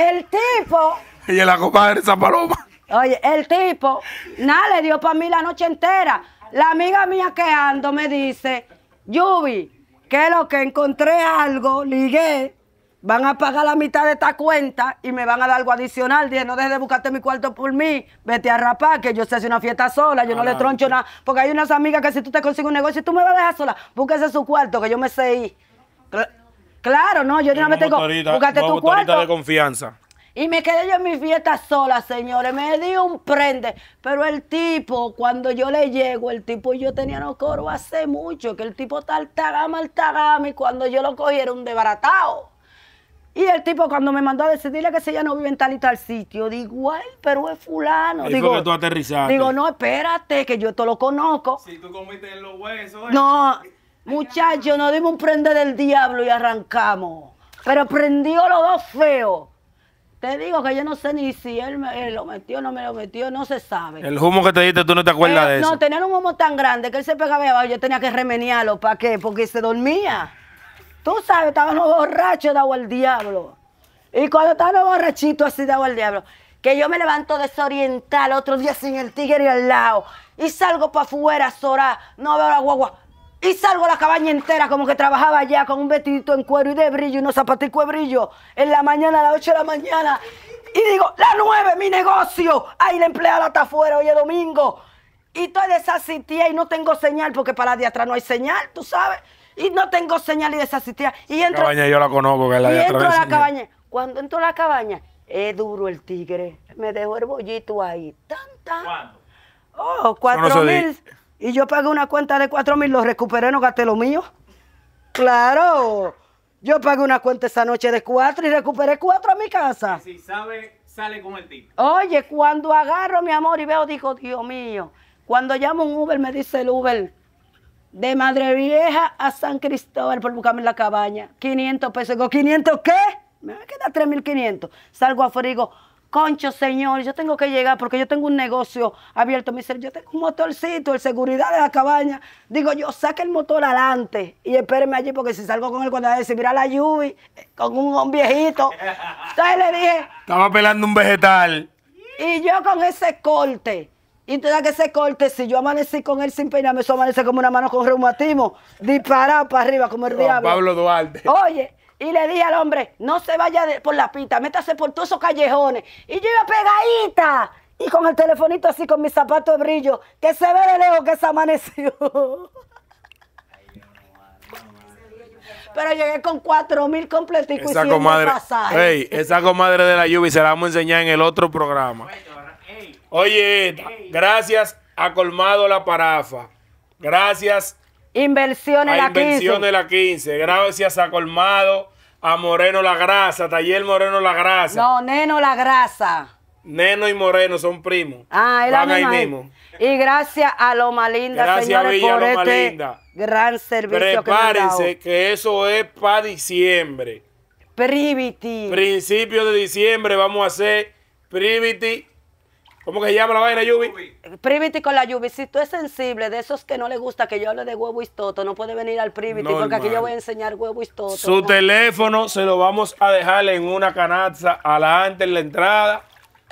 el tipo. Y la de esa paloma. Oye, el tipo. Nada, le dio para mí la noche entera. La amiga mía que ando me dice, Yubi, que lo que encontré algo, ligué, van a pagar la mitad de esta cuenta y me van a dar algo adicional. Dije, no dejes de buscarte mi cuarto por mí, vete a rapar, que yo sé hacer una fiesta sola, yo no le troncho nada. Porque hay unas amigas que si tú te consigues un negocio, tú me vas a dejar sola, búsquese su cuarto, que yo me sé Claro, no, yo de una vez tengo, tu cuarto. de confianza. Y me quedé yo en mi fiesta sola, señores. Me di un prende. Pero el tipo, cuando yo le llego, el tipo y yo teníamos coro hace mucho, que el tipo está altagama, tagama, y cuando yo lo cogí era un desbaratado. Y el tipo cuando me mandó a decirle que si ella no vive en tal y tal sitio, digo, ay, pero es fulano. digo, que tú aterrizaste. Digo, no, espérate, que yo esto lo conozco. Si tú comiste en los huesos. ¿eh? No, muchachos, nos dimos un prende del diablo y arrancamos. Pero prendió los dos feos. Te digo que yo no sé ni si él me eh, lo metió, o no me lo metió, no se sabe. El humo que te diste, tú no te acuerdas eh, de eso. No, tenía un humo tan grande que él se pegaba abajo, yo tenía que remenearlo. ¿Para qué? Porque se dormía. Tú sabes, estábamos borrachos, agua al diablo. Y cuando los borrachitos así, agua al diablo, que yo me levanto desorientada el otro día sin el tigre al lado y salgo para afuera a no veo la guagua y salgo a la cabaña entera como que trabajaba allá con un vestidito en cuero y de brillo y unos zapatitos de brillo en la mañana, a las 8 de la mañana. Y digo, la 9, mi negocio. Ahí la empleada está afuera, hoy es domingo. Y estoy desasistida y no tengo señal porque para de atrás no hay señal, tú sabes. Y no tengo señal y desasistida. Y entro, la cabaña yo la conozco, que es la de y entro a la cabaña. Cuando entro a la cabaña, es duro el tigre. Me dejó el bollito ahí. tanta Oh, cuatro mil. Y yo pagué una cuenta de cuatro mil, lo recuperé, no gasté lo mío. Claro. Yo pagué una cuenta esa noche de 4 y recuperé 4 a mi casa. si sabe, sale con el tipo. Oye, cuando agarro mi amor y veo, digo, Dios mío. Cuando llamo un Uber, me dice el Uber, de Madre Vieja a San Cristóbal por buscarme la cabaña. 500 pesos. Digo, ¿500 qué? Me va a quedar 3.500. Salgo a frigo concho, señor, yo tengo que llegar porque yo tengo un negocio abierto. Me dice, yo tengo un motorcito, el seguridad de la cabaña. Digo, yo saque el motor adelante y espéreme allí porque si salgo con él cuando decir, mira la lluvia, con un, viejito. Entonces le dije... Estaba pelando un vegetal. Y yo con ese corte. Y te que ese corte, si yo amanecí con él sin peinarme, eso amanece como una mano con reumatismo, disparado para arriba como el diablo. Pablo Duarte. Oye, y le dije al hombre, no se vaya por la pita, métase por todos esos callejones. Y yo iba pegadita y con el telefonito así, con mis zapatos de brillo, que se ve de lejos que se amaneció. Pero llegué con cuatro mil completitos esa y comadre, Hey, esa comadre de la lluvia se la vamos a enseñar en el otro programa. Oye, gracias a Colmado La Parafa. Gracias Inversión en la 15. Inversión de la 15. Gracias a Colmado, a Moreno La Grasa, Taller Moreno La Grasa. No, Neno La Grasa. Neno y Moreno son primos. Ah, Van ahí mismo. Y gracias a Loma Linda, gracias señores, Villa, Loma este Linda. gran servicio Prepárense que, que eso es para diciembre. Privity. Principio de diciembre vamos a hacer Privity ¿Cómo que se llama la vaina, Yubi? Privity con la Yubi. Si tú es sensible, de esos que no le gusta que yo hable de huevo y toto, no puede venir al Privity porque aquí yo voy a enseñar huevo y toto. Su teléfono se lo vamos a dejar en una canasta adelante en la entrada.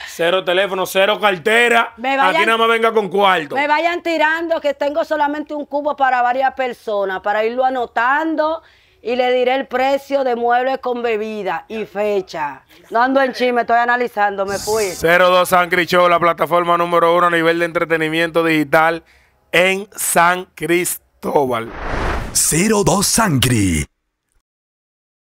Cero teléfono, cero cartera. Aquí nada más venga con cuarto. Me vayan tirando que tengo solamente un cubo para varias personas, para irlo anotando y le diré el precio de muebles con bebida y fecha. No ando en chisme, estoy analizando, me fui. 02 San Show, la plataforma número uno a nivel de entretenimiento digital en San Cristóbal. 02 Sangri